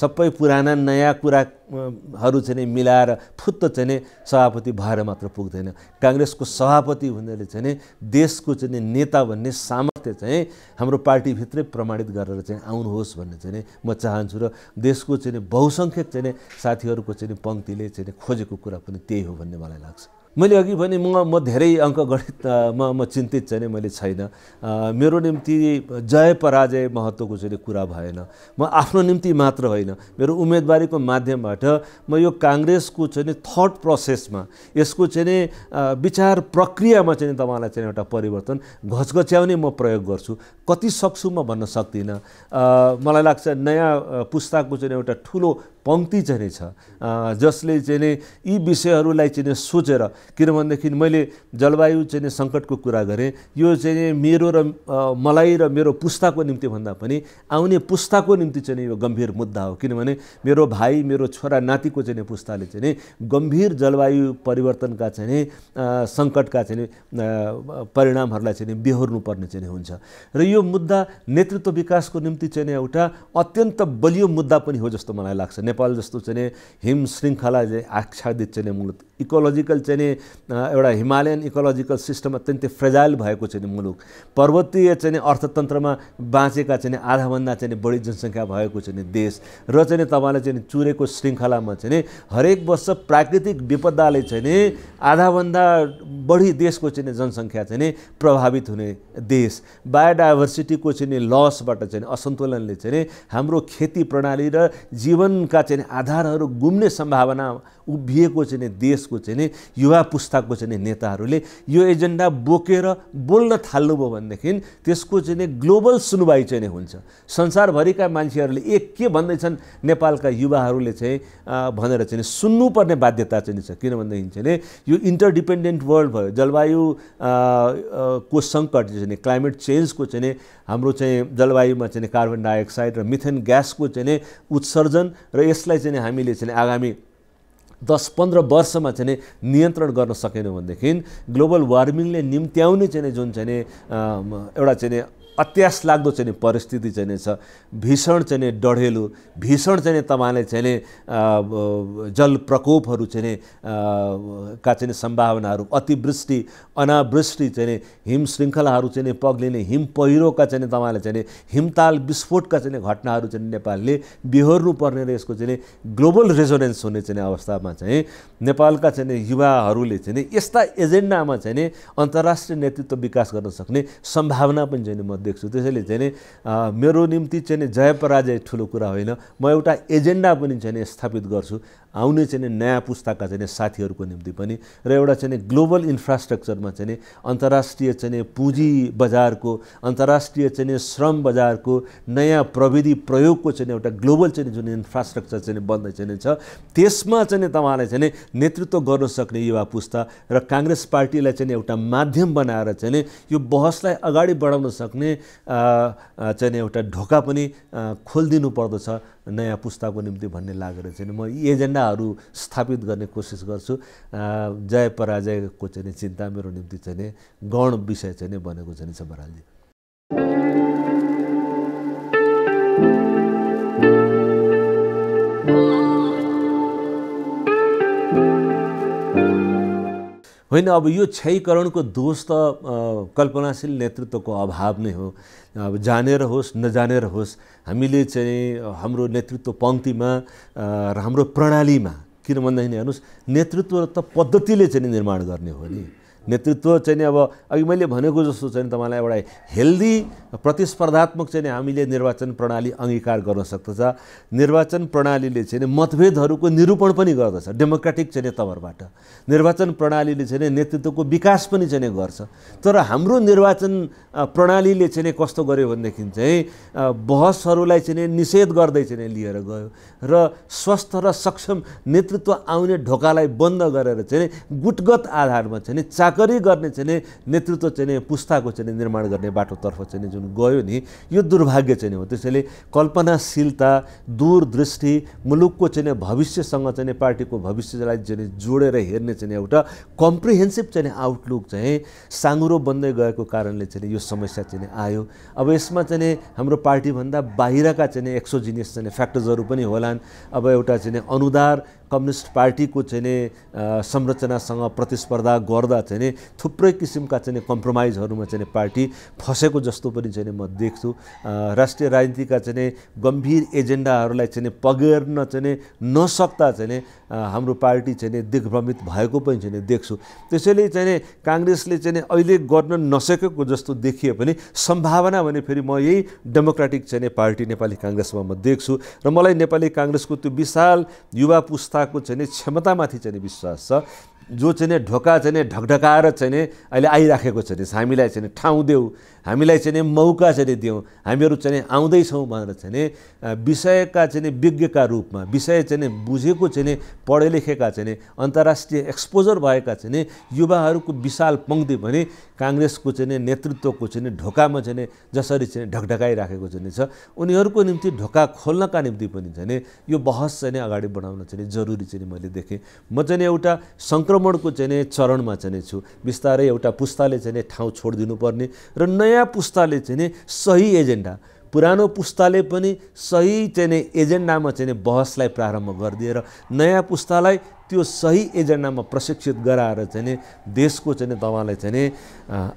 सबै पुराना नयाँ कुराहरू चाहिँ मिलाएर फुत्त चाहिँ सभापति भएर मात्र पुग्दैन काङ्ग्रेसको सभापति हुनेले चाहिँ देशको चाहिँ नेता भन्ने सामर्थ्य चाहिँ हाम्रो पार्टीभित्रै प्रमाणित गरेर चाहिँ आउनुहोस् भन्ने चाहिँ म चाहन्छु र देशको चाहिँ बहुसङ्ख्यक चाहिँ साथीहरूको चाहिँ पङ्क्तिले चाहिँ खोजेको कुरा पनि त्यही हो भन्ने मलाई लाग्छ मैले अघि भने म म धेरै अङ्क गणित म म चिन्तित चाहिँ मैले छैन मेरो निम्ति जय पराजय महत्त्वको चाहिँ कुरा भएन म आफ्नो निम्ति मात्र होइन मेरो उम्मेदवारीको माध्यमबाट म यो काङ्ग्रेसको चाहिँ नि थट प्रोसेसमा यसको चाहिँ नि विचार प्रक्रियामा चाहिँ तपाईँलाई चाहिँ एउटा परिवर्तन घचघच्याउने म प्रयोग गर्छु कति सक्छु म भन्न सक्दिनँ मलाई लाग्छ नयाँ पुस्ताको चाहिँ एउटा ठुलो पङ्क्ति चाहिँ नै छ जसले चाहिँ नै यी विषयहरूलाई चाहिँ सोचेर किनभनेदेखि मैले जलवायु चाहिँ सङ्कटको कुरा गरेँ यो चाहिँ मेरो र मलाई र मेरो पुस्ताको निम्ति भन्दा पनि आउने पुस्ताको निम्ति चाहिँ यो गम्भीर मुद्दा हो किनभने मेरो भाइ मेरो छोरा नातिको चाहिँ पुस्ताले चाहिँ गम्भीर जलवायु परिवर्तनका चाहिँ सङ्कटका चाहिँ परिणामहरूलाई चाहिँ बेहोर्नुपर्ने चाहिँ हुन्छ र यो मुद्दा नेतृत्व विकासको निम्ति चाहिँ एउटा अत्यन्त बलियो मुद्दा पनि हो जस्तो मलाई लाग्छ नेपाल जस्तो चाहिँ हिम श्रृङ्खला आच्छादित चाहिँ मुलुक इकोलोजिकल चाहिँ नि एउटा हिमालयन इकोलोजिकल सिस्टम अत्यन्तै फ्रेजाइल भएको चाहिँ मुलुक पर्वतीय चाहिँ अर्थतन्त्रमा बाँचेका चाहिँ आधाभन्दा चाहिँ बढी जनसङ्ख्या भएको चाहिँ देश र चाहिँ तपाईँलाई चाहिँ चुरेको श्रृङ्खलामा चाहिँ हरेक वर्ष प्राकृतिक विपदाले चाहिँ नि आधाभन्दा बढी देशको चाहिँ जनसङ्ख्या चाहिँ प्रभावित हुने देश बायोडाइभर्सिटीको चाहिँ लसबाट चाहिँ असन्तुलनले चाहिँ हाम्रो खेती प्रणाली र जीवनका चाहिँ आधारहरू गुम्ने सम्भावना उभिएको चाहिँ देशको चाहिँ नि युवा पुस्ताको चाहिँ नेताहरूले यो एजेन्डा बोकेर बोल्न थाल्नुभयो भनेदेखि त्यसको चाहिँ ग्लोबल सुनवाई चाहिँ हुन्छ संसारभरिका मान्छेहरूले एक के भन्दैछन् नेपालका युवाहरूले चाहिँ भनेर चाहिँ सुन्नुपर्ने बाध्यता चाहिँ छ किनभनेदेखि चाहिँ यो इन्टरडिपेन्डेन्ट वर्ल्ड भयो जलवायु को सङ्कट चाहिँ क्लाइमेट चेन्जको चाहिँ हाम्रो चाहिँ जलवायुमा चाहिँ कार्बन डाइअक्साइड र मिथेन ग्यासको चाहिँ उत्सर्जन र यसलाई चाहिँ हामीले चाहिँ आगामी दस पन्ध्र वर्षमा चाहिँ नियन्त्रण गर्न सकेनौँ भनेदेखि ग्लोबल वार्मिङले निम्त्याउने चाहिँ जुन चाहिँ एउटा चाहिँ अत्यास लाग्दो चाहिँ परिस्थिति चाहिँ छ भीषण चाहिँ डढेलु भीषण चाहिँ तपाईँले चाहिँ जल प्रकोपहरू चाहिँ का चाहिँ सम्भावनाहरू अतिवृष्टि अनावृष्टि चाहिँ हिम श्रृङ्खलाहरू चाहिँ पग्लिने हिम पहिरोका चाहिँ तपाईँले चाहिँ हिमताल विस्फोटका चाहिँ घटनाहरू चाहिँ नेपालले बिहोर्नु पर्ने र यसको चाहिँ ग्लोबल रेजोनेन्स हुने चाहिँ अवस्थामा चाहिँ नेपालका चाहिँ युवाहरूले चाहिँ यस्ता एजेन्डामा चाहिँ अन्तर्राष्ट्रिय नेतृत्व विकास गर्न सक्ने सम्भावना पनि चाहिँ म देख्छु त्यसैले चाहिँ मेरो निम्ति चाहिँ जय पराजय ठुलो कुरा होइन म एउटा एजेन्डा पनि चाहिँ स्थापित गर्छु आउने चाहिँ नयाँ पुस्ताका चाहिँ साथीहरूको निम्ति पनि र एउटा चाहिँ ग्लोबल इन्फ्रास्ट्रक्चरमा चाहिँ अन्तर्राष्ट्रिय चाहिँ पुँजी बजारको अन्तर्राष्ट्रिय चाहिँ श्रम बजारको नयाँ प्रविधि प्रयोगको चाहिँ एउटा ग्लोबल चाहिँ जुन इन्फ्रास्ट्रक्चर चाहिँ बन्दै चाहिँ छ त्यसमा चाहिँ तपाईँलाई चाहिँ नेतृत्व गर्न सक्ने युवा पुस्ता र काङ्ग्रेस पार्टीलाई चाहिँ एउटा माध्यम बनाएर चाहिँ यो बहसलाई अगाडि बढाउन सक्ने चाहिँ एउटा ढोका पनि खोलिदिनु पर्दछ नयाँ पुस्ताको निम्ति भन्ने लागेर चाहिँ म एजेन्डा चिन्ताहरू स्थापित गर्ने कोसिस गर्छु जय पराजयको चाहिँ चिन्ता मेरो निम्ति चाहिँ गण विषय चाहिँ बनेको छ नि सम्बरालजी होइन अब यो क्षयकरणको दोष त कल्पनाशील नेतृत्वको अभाव नै हो अब जानेर होस् नजानेर होस् हामीले चाहिँ हाम्रो नेतृत्व पङ्क्तिमा र हाम्रो प्रणालीमा किन भन्दाखेरि हेर्नुहोस् नेतृत्व त पद्धतिले चाहिँ निर्माण गर्ने हो नि नेतृत्व चाहिँ नि अब अघि मैले भनेको जस्तो चाहिँ तपाईँलाई एउटा हेल्दी प्रतिस्पर्धात्मक चाहिँ हामीले निर्वाचन प्रणाली अङ्गीकार गर्न सक्दछ निर्वाचन प्रणालीले चाहिँ मतभेदहरूको निरूपण पनि गर्दछ डेमोक्रेटिक चाहिँ तवरबाट निर्वाचन प्रणालीले चाहिँ नेतृत्वको विकास पनि चाहिँ गर्छ तर हाम्रो निर्वाचन प्रणालीले चाहिँ कस्तो गर्यो भनेदेखि चाहिँ बहसहरूलाई चाहिँ निषेध गर्दै चाहिँ लिएर गयो र स्वस्थ र सक्षम नेतृत्व आउने ढोकालाई बन्द गरेर चाहिँ गुटगत आधारमा चाहिँ चाकरी गर्ने चाहिँ नेतृत्व चाहिँ पुस्ताको चाहिँ निर्माण गर्ने बाटोतर्फ चाहिँ जुन गयो नि यो दुर्भाग्य चाहिँ हो त्यसैले कल्पनाशीलता दूरदृष्टि मुलुकको चाहिँ भविष्यसँग चाहिँ पार्टीको भविष्यलाई चाहिँ जोडेर हेर्ने चाहिँ एउटा कम्प्रिहेन्सिभ चाहिँ आउटलुक चाहिँ साँगुरो बन्दै गएको कारणले चाहिँ यो समस्या चाहिँ आयो अब यसमा चाहिँ हाम्रो पार्टीभन्दा बाहिरका चाहिँ एक्सोजिनियस चाहिँ फ्याक्टर्सहरू पनि होलान् अब एउटा चाहिँ अनुदार कम्युनिस्ट पार्टीको चाहिँ नि संरचनासँग प्रतिस्पर्धा गर्दा चाहिँ नि थुप्रै किसिमका चाहिँ कम्प्रोमाइजहरूमा चाहिँ पार्टी फसेको जस्तो पनि चाहिँ म देख्छु राष्ट्रिय राजनीतिका चाहिँ गम्भीर एजेन्डाहरूलाई चाहिँ पगेर्न चाहिँ नसक्दा चाहिँ हाम्रो पार्टी चाहिँ दिग्भ्रमित भएको पनि चाहिँ देख्छु त्यसैले चाहिँ काङ्ग्रेसले चाहिँ अहिले गर्न नसकेको जस्तो देखिए पनि सम्भावना भने फेरि म यही डेमोक्रेटिक चाहिँ पार्टी नेपाली काङ्ग्रेसमा म देख्छु र मलाई नेपाली काङ्ग्रेसको त्यो विशाल युवा पुस्ता संस्थाको चाहिँ क्षमतामाथि चाहिँ विश्वास छ जो चाहिँ ढोका चाहिँ ढकढकाएर चाहिँ नि अहिले आइराखेको छ नि हामीलाई चाहिँ ठाउँ देऊ हामीलाई चाहिँ नि मौका चाहिँ दिउँ हामीहरू चाहिँ आउँदैछौँ भनेर चाहिँ नि विषयका चाहिँ नि विज्ञका रूपमा विषय चाहिँ नि बुझेको चाहिँ नि पढे लेखेका चाहिँ नि अन्तर्राष्ट्रिय एक्सपोजर भएका चाहिँ नि युवाहरूको विशाल पङ्क्ति भने काङ्ग्रेसको चाहिँ नेतृत्वको चाहिँ नि ढोकामा चाहिँ जसरी चाहिँ ढकढकाइराखेको चाहिँ छ उनीहरूको निम्ति ढोका खोल्नका निम्ति पनि चाहिँ यो बहस चाहिँ अगाडि बढाउन चाहिँ जरुरी चाहिँ मैले देखेँ म चाहिँ एउटा सङ्क्रमण परिक्रमणको चाहिँ चरणमा चाहिँ छु बिस्तारै एउटा पुस्ताले चाहिँ ठाउँ छोडिदिनुपर्ने र नयाँ पुस्ताले चाहिँ सही एजेन्डा पुरानो पुस्ताले पनि सही चाहिँ नै एजेन्डामा चाहिँ बहसलाई प्रारम्भ गरिदिएर नयाँ पुस्तालाई त्यो सही एजेन्डामा प्रशिक्षित गराएर चाहिँ देशको चाहिँ तपाईँलाई चाहिँ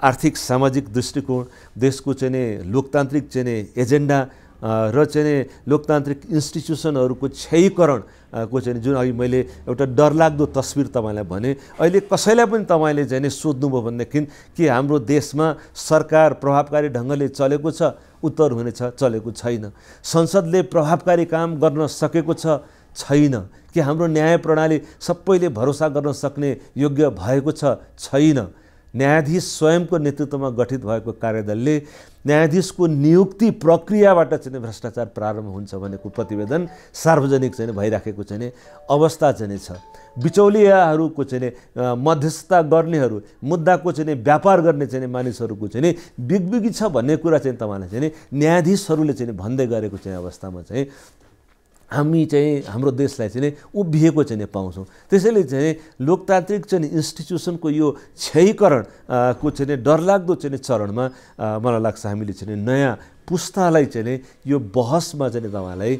आर्थिक सामाजिक दृष्टिकोण देशको चाहिँ लोकतान्त्रिक चाहिँ एजेन्डा र चाहिँ लोकतान्त्रिक इन्स्टिट्युसनहरूको क्षयीकरण को चाहिँ जुन अघि मैले एउटा डरलाग्दो तस्विर तपाईँलाई भने अहिले कसैलाई पनि तपाईँले चाहिँ सोध्नुभयो भनेदेखि कि हाम्रो देशमा सरकार प्रभावकारी ढङ्गले चलेको छ उत्तर हुनेछ चलेको छैन संसदले प्रभावकारी काम गर्न सकेको छ छैन कि हाम्रो न्याय प्रणाली सबैले भरोसा गर्न सक्ने योग्य भएको छैन न्यायाधीश स्वयंको नेतृत्वमा गठित भएको कार्यदलले न्यायाधीशको नियुक्ति प्रक्रियाबाट चाहिँ भ्रष्टाचार प्रारम्भ हुन्छ भनेको प्रतिवेदन सार्वजनिक चाहिँ भइराखेको चाहिँ अवस्था चाहिँ छ बिचौलियाहरूको चाहिँ मध्यस्थता गर्नेहरू मुद्दाको चाहिँ व्यापार गर्ने चाहिँ मानिसहरूको चाहिँ बिगबिगी छ भन्ने कुरा चाहिँ तपाईँलाई चाहिँ न्यायाधीशहरूले चाहिँ भन्दै गरेको चाहिँ अवस्थामा चाहिँ हामी चाहिँ हाम्रो देशलाई चाहिँ उभिएको चाहिँ पाउँछौँ त्यसैले चाहिँ लोकतान्त्रिक चाहिँ इन्स्टिट्युसनको यो क्षयीकरणको चाहिँ डरलाग्दो चाहिँ चरणमा मलाई लाग्छ हामीले चाहिँ नयाँ पुस्तालाई चाहिँ यो बहसमा चाहिँ तपाईँलाई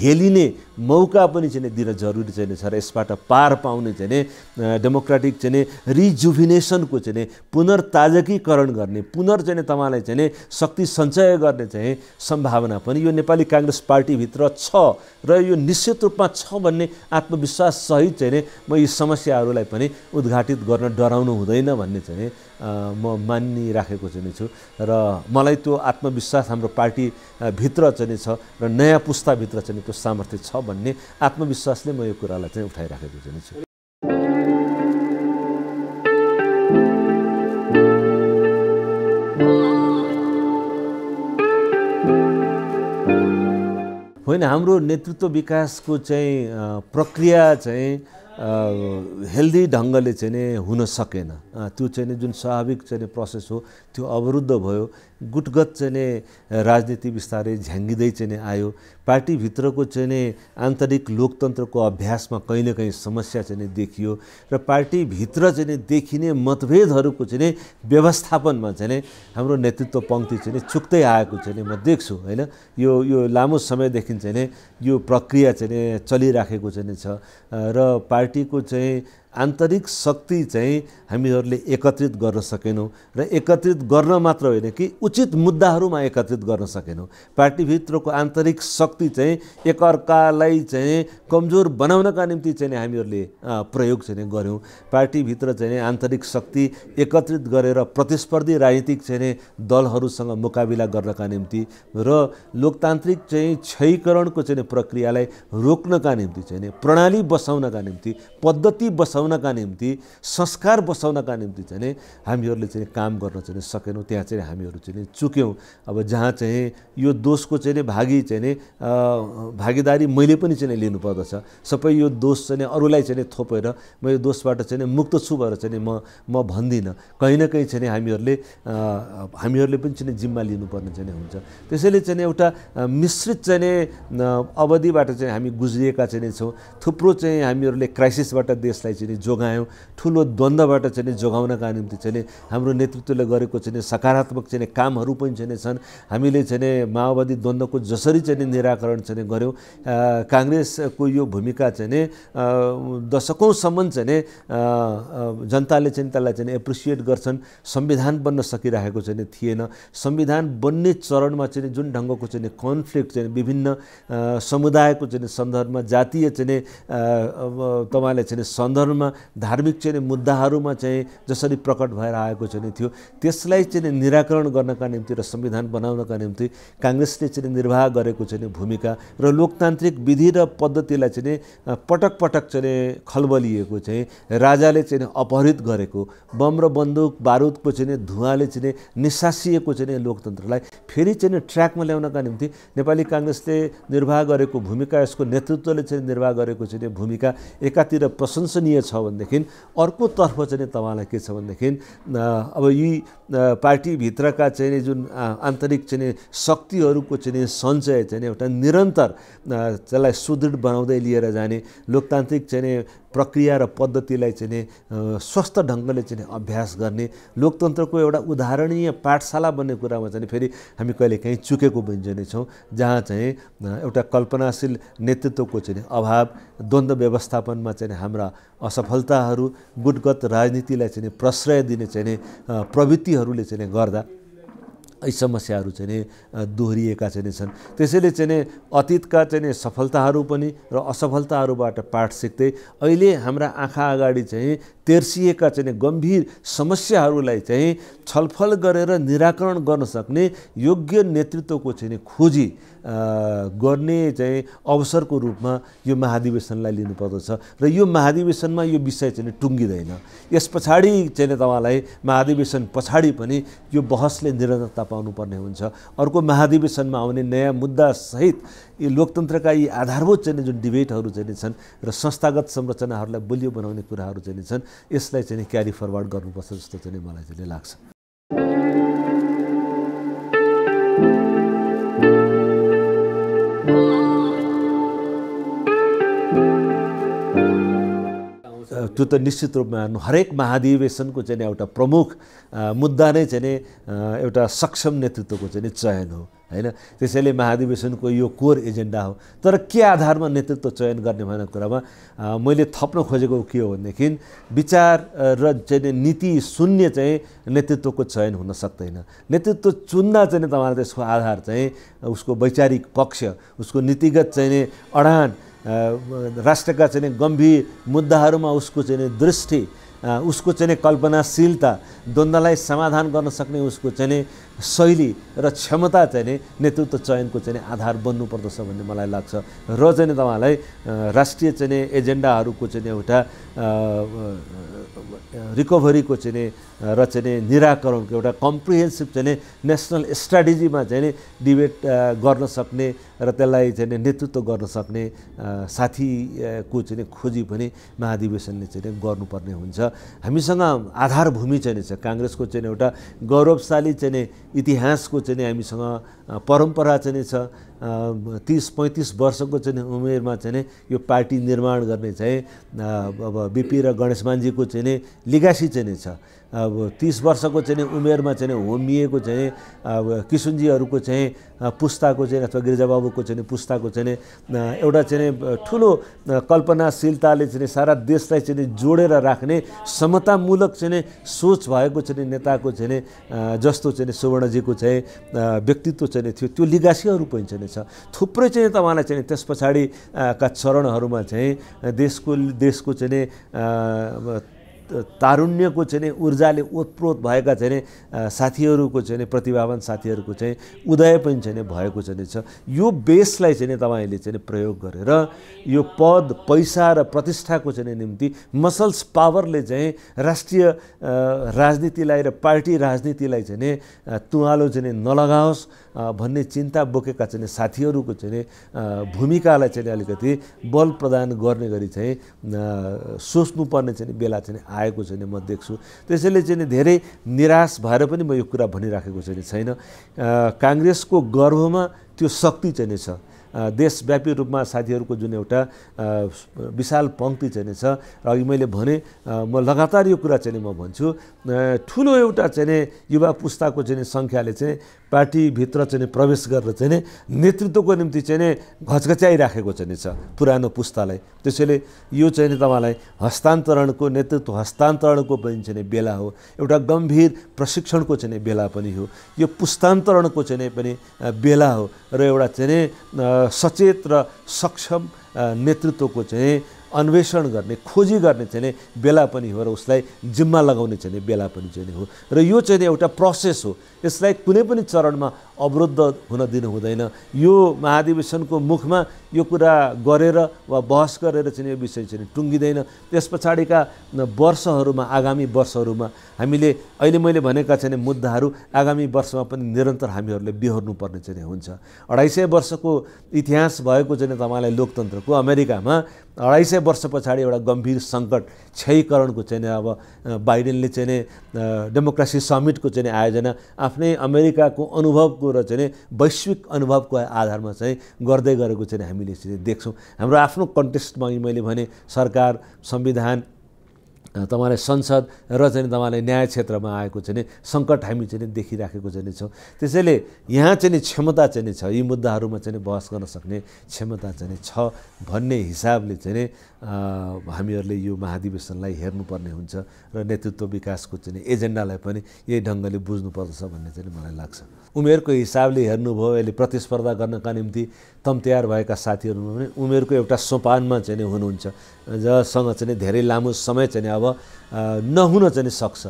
हेलिने मौका पनि चाहिँ दिन जरुरी चाहिँ छ र यसबाट पार पाउने चाहिँ डेमोक्रेटिक चाहिँ रिजुभिनेसनको चाहिँ पुनर्ताजकीकरण गर्ने पुनर् चाहिँ तपाईँलाई चाहिँ शक्ति सञ्चय गर्ने चाहिँ सम्भावना पनि यो नेपाली काङ्ग्रेस पार्टीभित्र छ र यो निश्चित रूपमा छ भन्ने आत्मविश्वाससहित चाहिँ म यी समस्याहरूलाई पनि उद्घाटित गर्न डराउनु हुँदैन भन्ने चाहिँ म मानिराखेको चाहिँ छु र मलाई त्यो आत्मविश्वास हाम्रो पार्टीभित्र चाहिँ छ र नयाँ पुस्ताभित्र चाहिँ त्यो सामर्थ्य छ भन्ने आत्मविश्वासले म यो कुरालाई चाहिँ उठाइराखेको चाहिँ छु होइन हाम्रो नेतृत्व विकासको चाहिँ प्रक्रिया चाहिँ हेल्दी ढङ्गले चाहिँ हुन सकेन त्यो चाहिँ जुन स्वाभाविक चाहिँ प्रोसेस हो त्यो अवरुद्ध भयो गुटगत चाहिँ राजनीति बिस्तारै झ्याङ्गिँदै चाहिँ आयो पार्टीभित्रको चाहिँ आन्तरिक लोकतन्त्रको अभ्यासमा कहीँ न कहीँ समस्या चाहिँ देखियो र पार्टीभित्र चाहिँ देखिने मतभेदहरूको चाहिँ व्यवस्थापनमा चाहिँ हाम्रो नेतृत्व पङ्क्ति चाहिँ चुक्दै आएको चाहिँ म देख्छु होइन यो यो लामो समयदेखि चाहिँ यो प्रक्रिया चाहिँ चलिराखेको चाहिँ छ र पार्टीको चाहिँ आन्तरिक शक्ति चाहिँ हामीहरूले एकत्रित गर्न सकेनौँ र एकत्रित गर्न मात्र होइन कि उचित मुद्दाहरूमा एकत्रित गर्न सकेनौँ पार्टीभित्रको आन्तरिक शक्ति चाहिँ एकअर्कालाई चाहिँ कमजोर बनाउनका निम्ति चाहिँ हामीहरूले प्रयोग चाहिँ गऱ्यौँ पार्टीभित्र चाहिँ आन्तरिक शक्ति एकत्रित गरेर प्रतिस्पर्धी राजनीतिक चाहिँ दलहरूसँग मुकाबिला गर्नका निम्ति र लोकतान्त्रिक चाहिँ क्षयीकरणको चाहिँ प्रक्रियालाई रोक्नका निम्ति चाहिँ प्रणाली बसाउनका निम्ति पद्धति बसाउ बसाउनका निम्ति संस्कार बसाउनका निम्ति चाहिँ हामीहरूले चाहिँ काम गर्न चाहिँ सकेनौँ त्यहाँ चाहिँ हामीहरू चाहिँ चुक्यौँ अब जहाँ चाहिँ यो दोषको चाहिँ भागी चाहिँ भागीदारी मैले पनि चाहिँ लिनुपर्दछ सबै यो दोष चाहिँ अरूलाई चाहिँ थोपेर म यो दोषबाट चाहिँ मुक्त छु भनेर चाहिँ म म भन्दिनँ कहीँ न कहीँ चाहिँ हामीहरूले हामीहरूले पनि चाहिँ जिम्मा लिनुपर्ने चाहिँ हुन्छ त्यसैले चाहिँ एउटा मिश्रित चाहिँ अवधिबाट चाहिँ हामी गुज्रिएका चाहिँ छौँ थुप्रो चाहिँ हामीहरूले क्राइसिसबाट देशलाई चाहिँ चाहिँ जोगायौँ ठुलो द्वन्द्वबाट चाहिँ जोगाउनका निम्ति चाहिँ हाम्रो नेतृत्वले गरेको चाहिँ सकारात्मक चाहिँ कामहरू पनि चाहिँ छन् हामीले चाहिँ माओवादी द्वन्द्वको जसरी चाहिँ निराकरण चाहिँ गऱ्यौँ काङ्ग्रेसको यो भूमिका चाहिँ दशकौँसम्म चाहिँ जनताले चाहिँ त्यसलाई चाहिँ एप्रिसिएट गर्छन् संविधान बन्न सकिरहेको चाहिँ थिएन संविधान बन्ने चरणमा चाहिँ जुन ढङ्गको चाहिँ कन्फ्लिक्ट चाहिँ विभिन्न समुदायको चाहिँ सन्दर्भमा जातीय चाहिँ तपाईँले चाहिँ सन्दर्भमा विषयमा धार्मिक चाहिँ मुद्दाहरूमा चाहिँ जसरी प्रकट भएर आएको चाहिँ थियो त्यसलाई चाहिँ निराकरण गर्नका निम्ति र संविधान बनाउनका निम्ति काङ्ग्रेसले चाहिँ निर्वाह गरेको चाहिँ भूमिका र लोकतान्त्रिक विधि र पद्धतिलाई चाहिँ पटक पटक चाहिँ खलबलिएको चाहिँ राजाले चाहिँ अपहरित गरेको बम र बन्दुक बारुदको चाहिँ धुवाले चाहिँ निसासिएको चाहिँ लोकतन्त्रलाई फेरि चाहिँ ट्र्याकमा ल्याउनका निम्ति नेपाली काङ्ग्रेसले निर्वाह गरेको भूमिका यसको नेतृत्वले चाहिँ निर्वाह गरेको चाहिँ भूमिका एकातिर प्रशंसनीय छ भनेदेखि अर्कोतर्फ चाहिँ तपाईँलाई के छ भनेदेखि अब यी पार्टीभित्रका चाहिँ जुन आन्तरिक चाहिँ शक्तिहरूको चाहिँ सञ्चय चाहिँ एउटा निरन्तर त्यसलाई सुदृढ बनाउँदै लिएर जाने लोकतान्त्रिक चाहिँ प्रक्रिया र पद्धतिलाई चाहिँ स्वस्थ ढङ्गले चाहिँ अभ्यास गर्ने लोकतन्त्रको एउटा उदाहरणीय पाठशाला बन्ने कुरामा चाहिँ फेरि हामी कहिलेकाहीँ चुकेको नै छौँ जहाँ चाहिँ एउटा कल्पनाशील नेतृत्वको चाहिँ अभाव द्वन्द्व व्यवस्थापनमा चाहिँ हाम्रा असफलताहरू गुटगत राजनीतिलाई चाहिँ प्रश्रय दिने चाहिँ प्रवृत्तिहरूले चाहिँ गर्दा यी समस्याहरू चाहिँ दोहोरिएका चाहिँ छन् त्यसैले चाहिँ अतीतका चाहिँ सफलताहरू पनि र असफलताहरूबाट पाठ सिक्दै अहिले हाम्रा आँखा अगाडि चाहिँ तेर्सिएका चाहिँ गम्भीर समस्याहरूलाई चाहिँ छलफल गरेर निराकरण गर्न सक्ने योग्य नेतृत्वको चाहिँ खोजी गर्ने चाहिँ अवसरको रूपमा यो महाधिवेशनलाई लिनुपर्दछ र यो महाधिवेशनमा यो विषय चाहिँ टुङ्गिँदैन यस पछाडि चाहिँ तपाईँलाई महाधिवेशन पछाडि पनि यो बहसले निरन्तरता पाउनुपर्ने हुन्छ अर्को महाधिवेशनमा आउने नयाँ मुद्दासहित यी लोकतन्त्रका यी आधारभूत चाहिँ जुन डिबेटहरू चाहिँ छन् र संस्थागत संरचनाहरूलाई बलियो बनाउने कुराहरू चाहिँ छन् यसलाई चाहिँ क्यारी फरवर्ड गर्नुपर्छ जस्तो चाहिँ मलाई चाहिँ लाग्छ त्यो त निश्चित रूपमा हरेक महाधिवेशनको चाहिँ एउटा प्रमुख मुद्दा नै चाहिँ एउटा सक्षम नेतृत्वको चाहिँ चयन हो होइन त्यसैले महाधिवेशनको यो कोर एजेन्डा हो तर के आधारमा नेतृत्व चयन गर्ने भन्ने कुरामा मैले थप्न खोजेको के हो भनेदेखि विचार र चाहिँ नीति शून्य चाहिँ नेतृत्वको चयन हुन सक्दैन नेतृत्व चुन्दा चाहिँ तपाईँलाई त्यसको आधार चाहिँ उसको वैचारिक पक्ष उसको नीतिगत चाहिँ अडान राष्ट्रका चाहिँ गम्भीर मुद्दाहरूमा उसको चाहिँ दृष्टि उसको चाहिँ कल्पनाशीलता द्वन्द्वलाई समाधान गर्न सक्ने उसको चाहिँ शैली र क्षमता चाहिँ नेतृत्व चयनको चाहिँ आधार बन्नुपर्दछ भन्ने मलाई लाग्छ र चाहिँ तपाईँलाई राष्ट्रिय चाहिँ एजेन्डाहरूको चाहिँ एउटा रिकभरीको चाहिँ र चाहिँ निराकरणको एउटा कम्प्रिहेन्सिभ चाहिँ नेसनल स्ट्राटेजीमा चाहिँ डिबेट गर्न सक्ने र त्यसलाई चाहिँ नेतृत्व गर्न सक्ने साथीको चाहिँ खोजी पनि महाधिवेशनले चाहिँ गर्नुपर्ने हुन्छ हामीसँग आधारभूमि चाहिँ छ काङ्ग्रेसको चाहिँ एउटा गौरवशाली चाहिँ इतिहासको चाहिँ हामीसँग परम्परा चाहिँ छ तिस पैँतिस वर्षको चाहिँ उमेरमा चाहिँ यो पार्टी निर्माण गर्ने चाहिँ अब बिपी र गणेशमानजीको चाहिँ लिगासी चाहिँ छ अब तिस वर्षको चाहिँ उमेरमा चाहिँ होमिएको चाहिँ अब किसुनजीहरूको चाहिँ पुस्ताको चाहिँ अथवा गिरिजाबाबुको चाहिँ पुस्ताको चाहिँ एउटा चाहिँ ठुलो कल्पनाशीलताले चाहिँ सारा देशलाई चाहिँ जोडेर राख्ने समतामूलक चाहिँ सोच भएको चाहिँ नेताको चाहिँ जस्तो चाहिँ सुवर्णजीको चाहिँ व्यक्तित्व चाहिँ थियो त्यो लिगासीहरू पनि चाहिँ छ थुप्रै चाहिँ तपाईँलाई चाहिँ त्यस पछाडिका चरणहरूमा चाहिँ देशको देशको चाहिँ तारुण्यको चाहिँ ऊर्जाले ओतप्रोत भएका चाहिँ साथीहरूको चाहिँ प्रतिभावान साथीहरूको चाहिँ उदय पनि चाहिँ भएको चाहिँ छ यो बेसलाई चाहिँ तपाईँले चाहिँ प्रयोग गरेर यो पद पैसा र प्रतिष्ठाको चाहिँ निम्ति मसल्स पावरले चाहिँ राष्ट्रिय राजनीतिलाई र पार्टी राजनीतिलाई चाहिँ तुवालो चाहिँ नलगाओस् भन्ने चिन्ता बोकेका चाहिँ साथीहरूको चाहिँ भूमिकालाई चाहिँ अलिकति बल प्रदान गर्ने गरी चाहिँ सोच्नुपर्ने चाहिँ बेला चाहिँ आएको छैन म देख्छु त्यसैले चाहिँ नि धेरै निराश भएर पनि म यो कुरा भनिराखेको छैन छैन काङ्ग्रेसको गर्वमा त्यो शक्ति चाहिँ नै छ देशव्यापी रूपमा साथीहरूको जुन एउटा विशाल पङ्क्ति चाहिँ छ र अघि मैले भने म लगातार यो कुरा चाहिँ म भन्छु ठुलो एउटा चाहिँ युवा पुस्ताको चाहिँ सङ्ख्याले चाहिँ पार्टीभित्र चाहिँ प्रवेश गरेर चाहिँ नि नेतृत्वको निम्ति चाहिँ नि घचघच्याइराखेको चाहिँ छ पुरानो पुस्तालाई त्यसैले यो चाहिँ नि तपाईँलाई हस्तान्तरणको नेतृत्व हस्तान्तरणको पनि चाहिँ बेला हो एउटा गम्भीर प्रशिक्षणको चाहिँ बेला पनि हो यो पुस्तान्तरणको चाहिँ पनि बेला हो र एउटा चाहिँ सचेत र सक्षम नेतृत्वको चाहिँ अन्वेषण गर्ने खोजी गर्ने चाहिँ बेला पनि हो र उसलाई जिम्मा लगाउने चाहिँ बेला पनि चाहिँ हो र यो चाहिँ एउटा प्रोसेस हो यसलाई कुनै पनि चरणमा अवरुद्ध हुन दिनु हुँदैन यो महाधिवेशनको मुखमा यो कुरा गरेर वा बहस गरेर चाहिँ यो विषय चाहिँ टुङ्गिँदैन त्यस पछाडिका वर्षहरूमा आगामी वर्षहरूमा हामीले अहिले मैले भनेका चाहिँ मुद्दाहरू आगामी वर्षमा पनि निरन्तर हामीहरूले बिहोर्नुपर्ने चाहिँ हुन्छ अढाई सय वर्षको इतिहास भएको चाहिँ तपाईँलाई लोकतन्त्रको अमेरिकामा अढाई सय वर्ष पछाडि एउटा गम्भीर सङ्कट क्षयीकरणको चाहिँ अब बाइडेनले चाहिँ डेमोक्रेसी समिटको चाहिँ आयोजना आफ्नै अमेरिकाको अनुभवको र चाहिँ वैश्विक अनुभवको आधारमा चाहिँ गर्दै गरेको चाहिँ हामी हामीले देख्छौँ हाम्रो आफ्नो कन्टेस्टमा मैले भने सरकार संविधान तपाईँलाई संसद र चाहिँ तपाईँलाई न्याय क्षेत्रमा आएको चाहिँ सङ्कट हामी चाहिँ देखिराखेको चाहिँ छौँ त्यसैले यहाँ चाहिँ क्षमता चाहिँ छ यी मुद्दाहरूमा चाहिँ बहस गर्न सक्ने क्षमता चाहिँ छ भन्ने हिसाबले चाहिँ हामीहरूले यो महाधिवेशनलाई हेर्नुपर्ने हुन्छ र नेतृत्व विकासको चाहिँ एजेन्डालाई पनि यही ढङ्गले बुझ्नुपर्दछ भन्ने चाहिँ मलाई लाग्छ उमेरको हिसाबले हेर्नुभयो यसले प्रतिस्पर्धा गर्नका निम्ति तम तयार भएका साथीहरूमा पनि उमेरको एउटा सोपानमा चाहिँ हुनुहुन्छ जसँग चाहिँ धेरै लामो समय चाहिँ अब नहुन चाहिँ सक्छ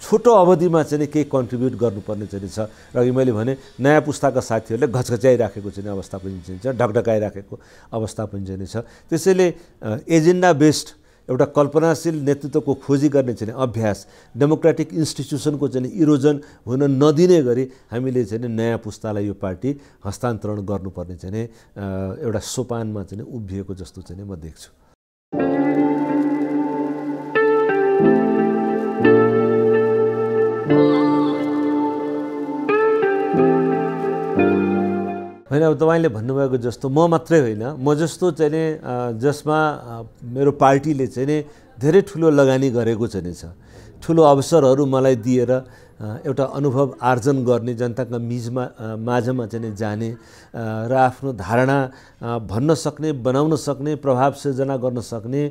छोटो अवधिमा चाहिँ केही कन्ट्रिब्युट गर्नुपर्ने चाहिँ छ र मैले भने नयाँ पुस्ताका साथीहरूले घचघच्याइराखेको चाहिँ अवस्था पनि चाहिँ छ ढकढकाइराखेको अवस्था पनि चाहिँ छ त्यसैले एजेन्डा बेस्ड एउटा कल्पनाशील नेतृत्वको खोजी गर्ने चाहिँ अभ्यास डेमोक्रेटिक इन्स्टिट्युसनको चाहिँ इरोजन हुन नदिने गरी हामीले चाहिँ नयाँ पुस्तालाई यो पार्टी हस्तान्तरण गर्नुपर्ने चाहिँ एउटा सोपानमा चाहिँ उभिएको जस्तो चाहिँ म देख्छु होइन अब तपाईँले भन्नुभएको जस्तो म मात्रै होइन म जस्तो चाहिँ नि जसमा मेरो पार्टीले चाहिँ नि धेरै ठुलो लगानी गरेको चाहिँ छ ठुलो अवसरहरू मलाई दिएर एउटा अनुभव आर्जन गर्ने जनताको मिजमा माझमा चाहिँ जाने र आफ्नो धारणा भन्न सक्ने बनाउन सक्ने प्रभाव सृजना गर्न सक्ने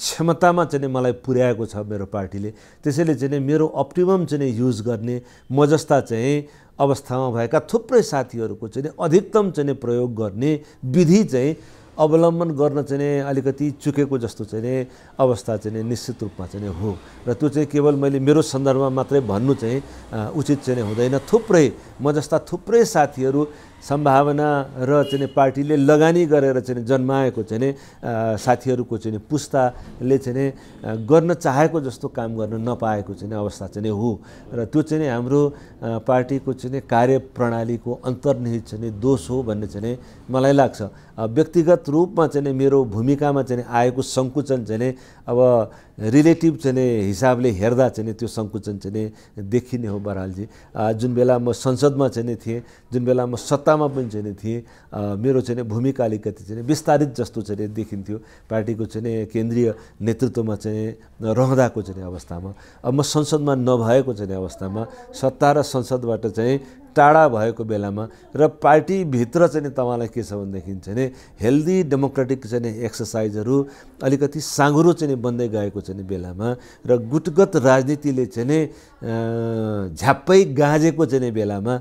क्षमतामा चाहिँ मलाई पुर्याएको छ मेरो पार्टीले त्यसैले चाहिँ मेरो अप्टिमम चाहिँ युज गर्ने म जस्ता चाहिँ अवस्थामा भएका थुप्रै साथीहरूको चाहिँ अधिकतम चाहिँ प्रयोग गर्ने विधि चाहिँ अवलम्बन गर्न चाहिँ अलिकति चुकेको जस्तो चाहिँ अवस्था चाहिँ निश्चित रूपमा चाहिँ हो र त्यो चाहिँ केवल मैले मेरो सन्दर्भमा मात्रै भन्नु चाहिँ उचित चाहिँ हुँदैन थुप्रै म जस्ता थुप्रै साथीहरू सम्भावना र चाहिँ पार्टीले लगानी गरेर चाहिँ जन्माएको चाहिँ साथीहरूको चाहिँ पुस्ताले चाहिँ गर्न चाहेको जस्तो काम गर्न नपाएको चाहिँ अवस्था चाहिँ हो र त्यो चाहिँ हाम्रो पार्टीको चाहिँ कार्यप्रणालीको अन्तर्निहित चाहिँ दोष हो भन्ने चाहिँ मलाई लाग्छ व्यक्तिगत रूपमा चाहिँ मेरो भूमिकामा चाहिँ आएको सङ्कुचन चाहिँ अब रिलेटिभ चाहिँ हिसाबले हेर्दा चाहिँ त्यो सङ्कुचन चाहिँ देखिने हो बरालजी जुन बेला म संसदमा चाहिँ थिएँ जुन बेला म सत्तामा पनि चाहिँ थिएँ मेरो चाहिँ भूमिका अलिकति चाहिँ विस्तारित जस्तो चाहिँ देखिन्थ्यो पार्टीको चाहिँ केन्द्रीय नेतृत्वमा चाहिँ रहँदाको चाहिँ अवस्थामा अब म संसदमा नभएको चाहिँ अवस्थामा सत्ता र संसदबाट चाहिँ टाढा भएको बेलामा र पार्टीभित्र चाहिँ तपाईँलाई के छ भनेदेखि चाहिँ हेल्दी डेमोक्रेटिक चाहिँ एक्सर्साइजहरू अलिकति साँघुरो चाहिँ बन्दै गएको छ चाहिँ बेलामा र गुटगत राजनीतिले चाहिँ झ्याप्पै गाँजेको चाहिँ बेलामा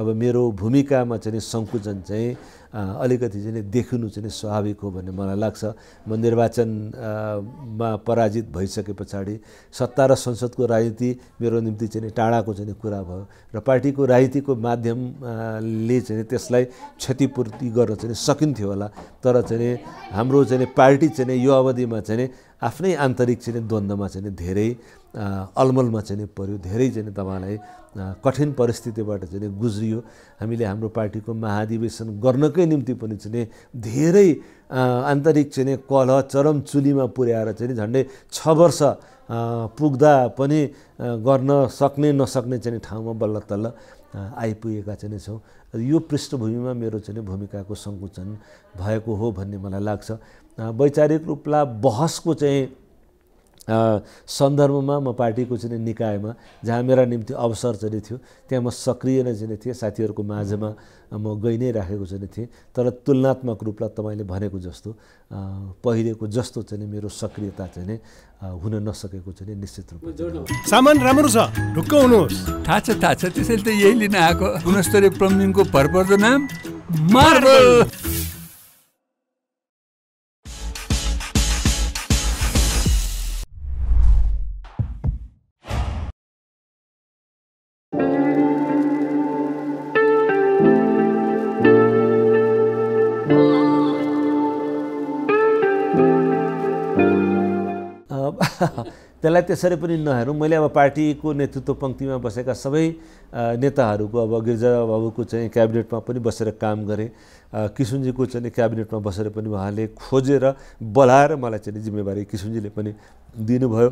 अब मेरो भूमिकामा चाहिँ सङ्कुचन चाहिँ अलिकति चाहिँ देखिनु चाहिँ स्वाभाविक हो भन्ने मलाई लाग्छ म निर्वाचनमा पराजित भइसके पछाडि सत्ता र संसदको राजनीति मेरो निम्ति चाहिँ टाढाको चाहिँ कुरा भयो र पार्टीको राजनीतिको माध्यमले चाहिँ त्यसलाई क्षतिपूर्ति गर्न चाहिँ सकिन्थ्यो होला तर चाहिँ हाम्रो चाहिँ पार्टी चाहिँ यो अवधिमा चाहिँ आफ्नै आन्तरिक चाहिँ द्वन्द्वमा चाहिँ धेरै अलमलमा चाहिँ पऱ्यो धेरै चाहिँ तपाईँलाई कठिन परिस्थितिबाट चाहिँ गुज्रियो हामीले हाम्रो पार्टीको महाधिवेशन गर्नकै निम्ति पनि चाहिँ धेरै आन्तरिक चाहिँ कलह चुलीमा पुर्याएर चाहिँ झन्डै छ वर्ष पुग्दा पनि गर्न सक्ने नसक्ने चाहिँ ठाउँमा बल्ल तल्ल आइपुगेका चाहिँ छौँ यो पृष्ठभूमिमा मेरो चाहिँ भूमिकाको सङ्कुचन भएको हो भन्ने मलाई लाग्छ वैचारिक रूपमा बहसको चाहिँ सन्दर्भमा म पार्टीको चाहिँ निकायमा जहाँ मेरा निम्ति अवसर चाहिँ थियो त्यहाँ म सक्रिय नै चाहिँ थिएँ साथीहरूको माझमा म गइ नै राखेको चाहिँ थिएँ तर तुलनात्मक रूपलाई तपाईँले भनेको जस्तो पहिलेको जस्तो चाहिँ मेरो सक्रियता चाहिँ हुन नसकेको चाहिँ निश्चित रूपमा सामान राम्रो छ ढुक्क हुनुहोस् थाहा छ थाहा छ त्यसैले त यही लिन आएको गुणस्तरीय प्रमिनको भरपर्दो नाम मार्बल त्यसलाई त्यसरी पनि नहेरौँ मैले अब पार्टीको नेतृत्व पङ्क्तिमा बसेका सबै नेताहरूको अब गिर्जाबाबुको चाहिँ क्याबिनेटमा पनि बसेर काम गरेँ किसुनजीको चाहिँ क्याबिनेटमा बसेर पनि उहाँले खोजेर बोलाएर मलाई चाहिँ जिम्मेवारी किसुनजीले पनि दिनुभयो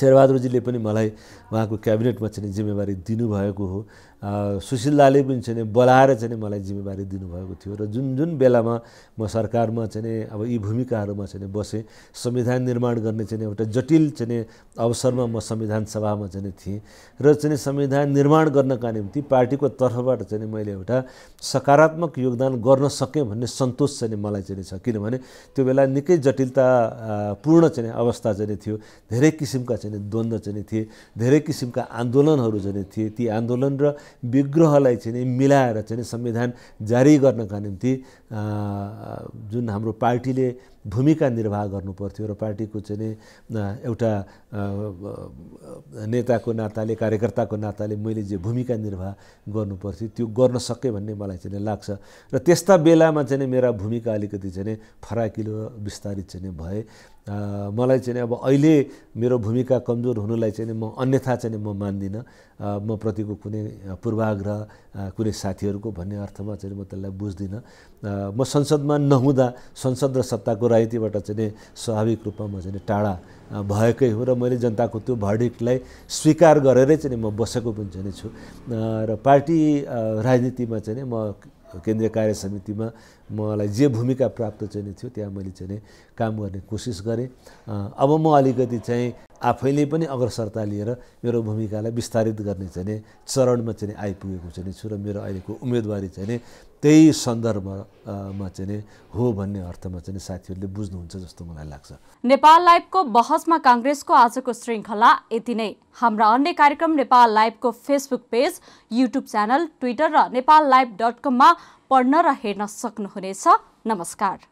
शेरबहादुरजीले पनि मलाई उहाँको क्याबिनेटमा चाहिँ जिम्मेवारी दिनुभएको हो दाले पनि चाहिँ बोलाएर चाहिँ मलाई जिम्मेवारी दिनुभएको थियो र जुन जुन बेलामा म सरकारमा चाहिँ अब यी भूमिकाहरूमा चाहिँ बसेँ संविधान निर्माण गर्ने चाहिँ एउटा जटिल चाहिँ अवसरमा म संविधान सभामा चाहिँ थिएँ र चाहिँ संविधान निर्माण गर्नका निम्ति पार्टीको तर्फबाट चाहिँ मैले एउटा सकारात्मक योगदान गर्न सकेँ भन्ने सन्तोष चाहिँ मलाई चाहिँ छ किनभने त्यो बेला निकै जटिलता पूर्ण चाहिँ अवस्था चाहिँ थियो धेरै किसिमका चाहिँ द्वन्द्व चाहिँ थिए धेरै किसिमका आन्दोलनहरू चाहिँ थिए ती आन्दोलन र विग्रहलाई चाहिँ नि मिलाएर चाहिँ संविधान जारी गर्नका निम्ति जुन हाम्रो पार्टीले भूमिका निर्वाह गर्नुपर्थ्यो र पार्टीको चाहिँ एउटा नेताको नाताले कार्यकर्ताको नाताले मैले जे भूमिका निर्वाह गर्नुपर्थ्यो त्यो गर्न सकेँ भन्ने मलाई चाहिँ लाग्छ र त्यस्ता बेलामा चाहिँ मेरा भूमिका अलिकति चाहिँ फराकिलो विस्तारित चाहिँ भए मलाई चाहिँ अब अहिले मेरो भूमिका कमजोर हुनुलाई चाहिँ म अन्यथा चाहिँ म मान्दिनँ म प्रतिको कुनै पूर्वाग्रह कुनै साथीहरूको भन्ने अर्थमा चाहिँ म त्यसलाई बुझ्दिनँ म संसदमा नहुँदा संसद र सत्ताको राजनीतिबाट चाहिँ नै स्वाभाविक रूपमा म चाहिँ टाढा भएकै हो र मैले जनताको त्यो भर्डिक्टलाई स्वीकार गरेरै चाहिँ म बसेको पनि चाहिँ छु र पार्टी राजनीतिमा चाहिँ म केन्द्रीय कार्य समितिमा मलाई जे भूमिका प्राप्त चाहिँ थियो त्यहाँ मैले चाहिँ काम गर्ने कोसिस गरेँ अब म अलिकति चाहिँ आफैले पनि अग्रसरता लिएर मेरो भूमिकालाई विस्तारित गर्ने चाहिँ चरणमा चाहिँ आइपुगेको चाहिँ छु र मेरो अहिलेको उम्मेदवारी चाहिँ त्यही सन्दर्भमा चाहिँ हो भन्ने अर्थमा चाहिँ साथीहरूले बुझ्नुहुन्छ जस्तो मलाई लाग्छ
नेपाल लाइभको बहसमा काङ्ग्रेसको आजको श्रृङ्खला यति नै हाम्रा अन्य कार्यक्रम नेपाल लाइभको Facebook page YouTube channel Twitter र नेपाल लाइभ डट कममा पढ्न र हेर्न सक्नुहुनेछ नमस्कार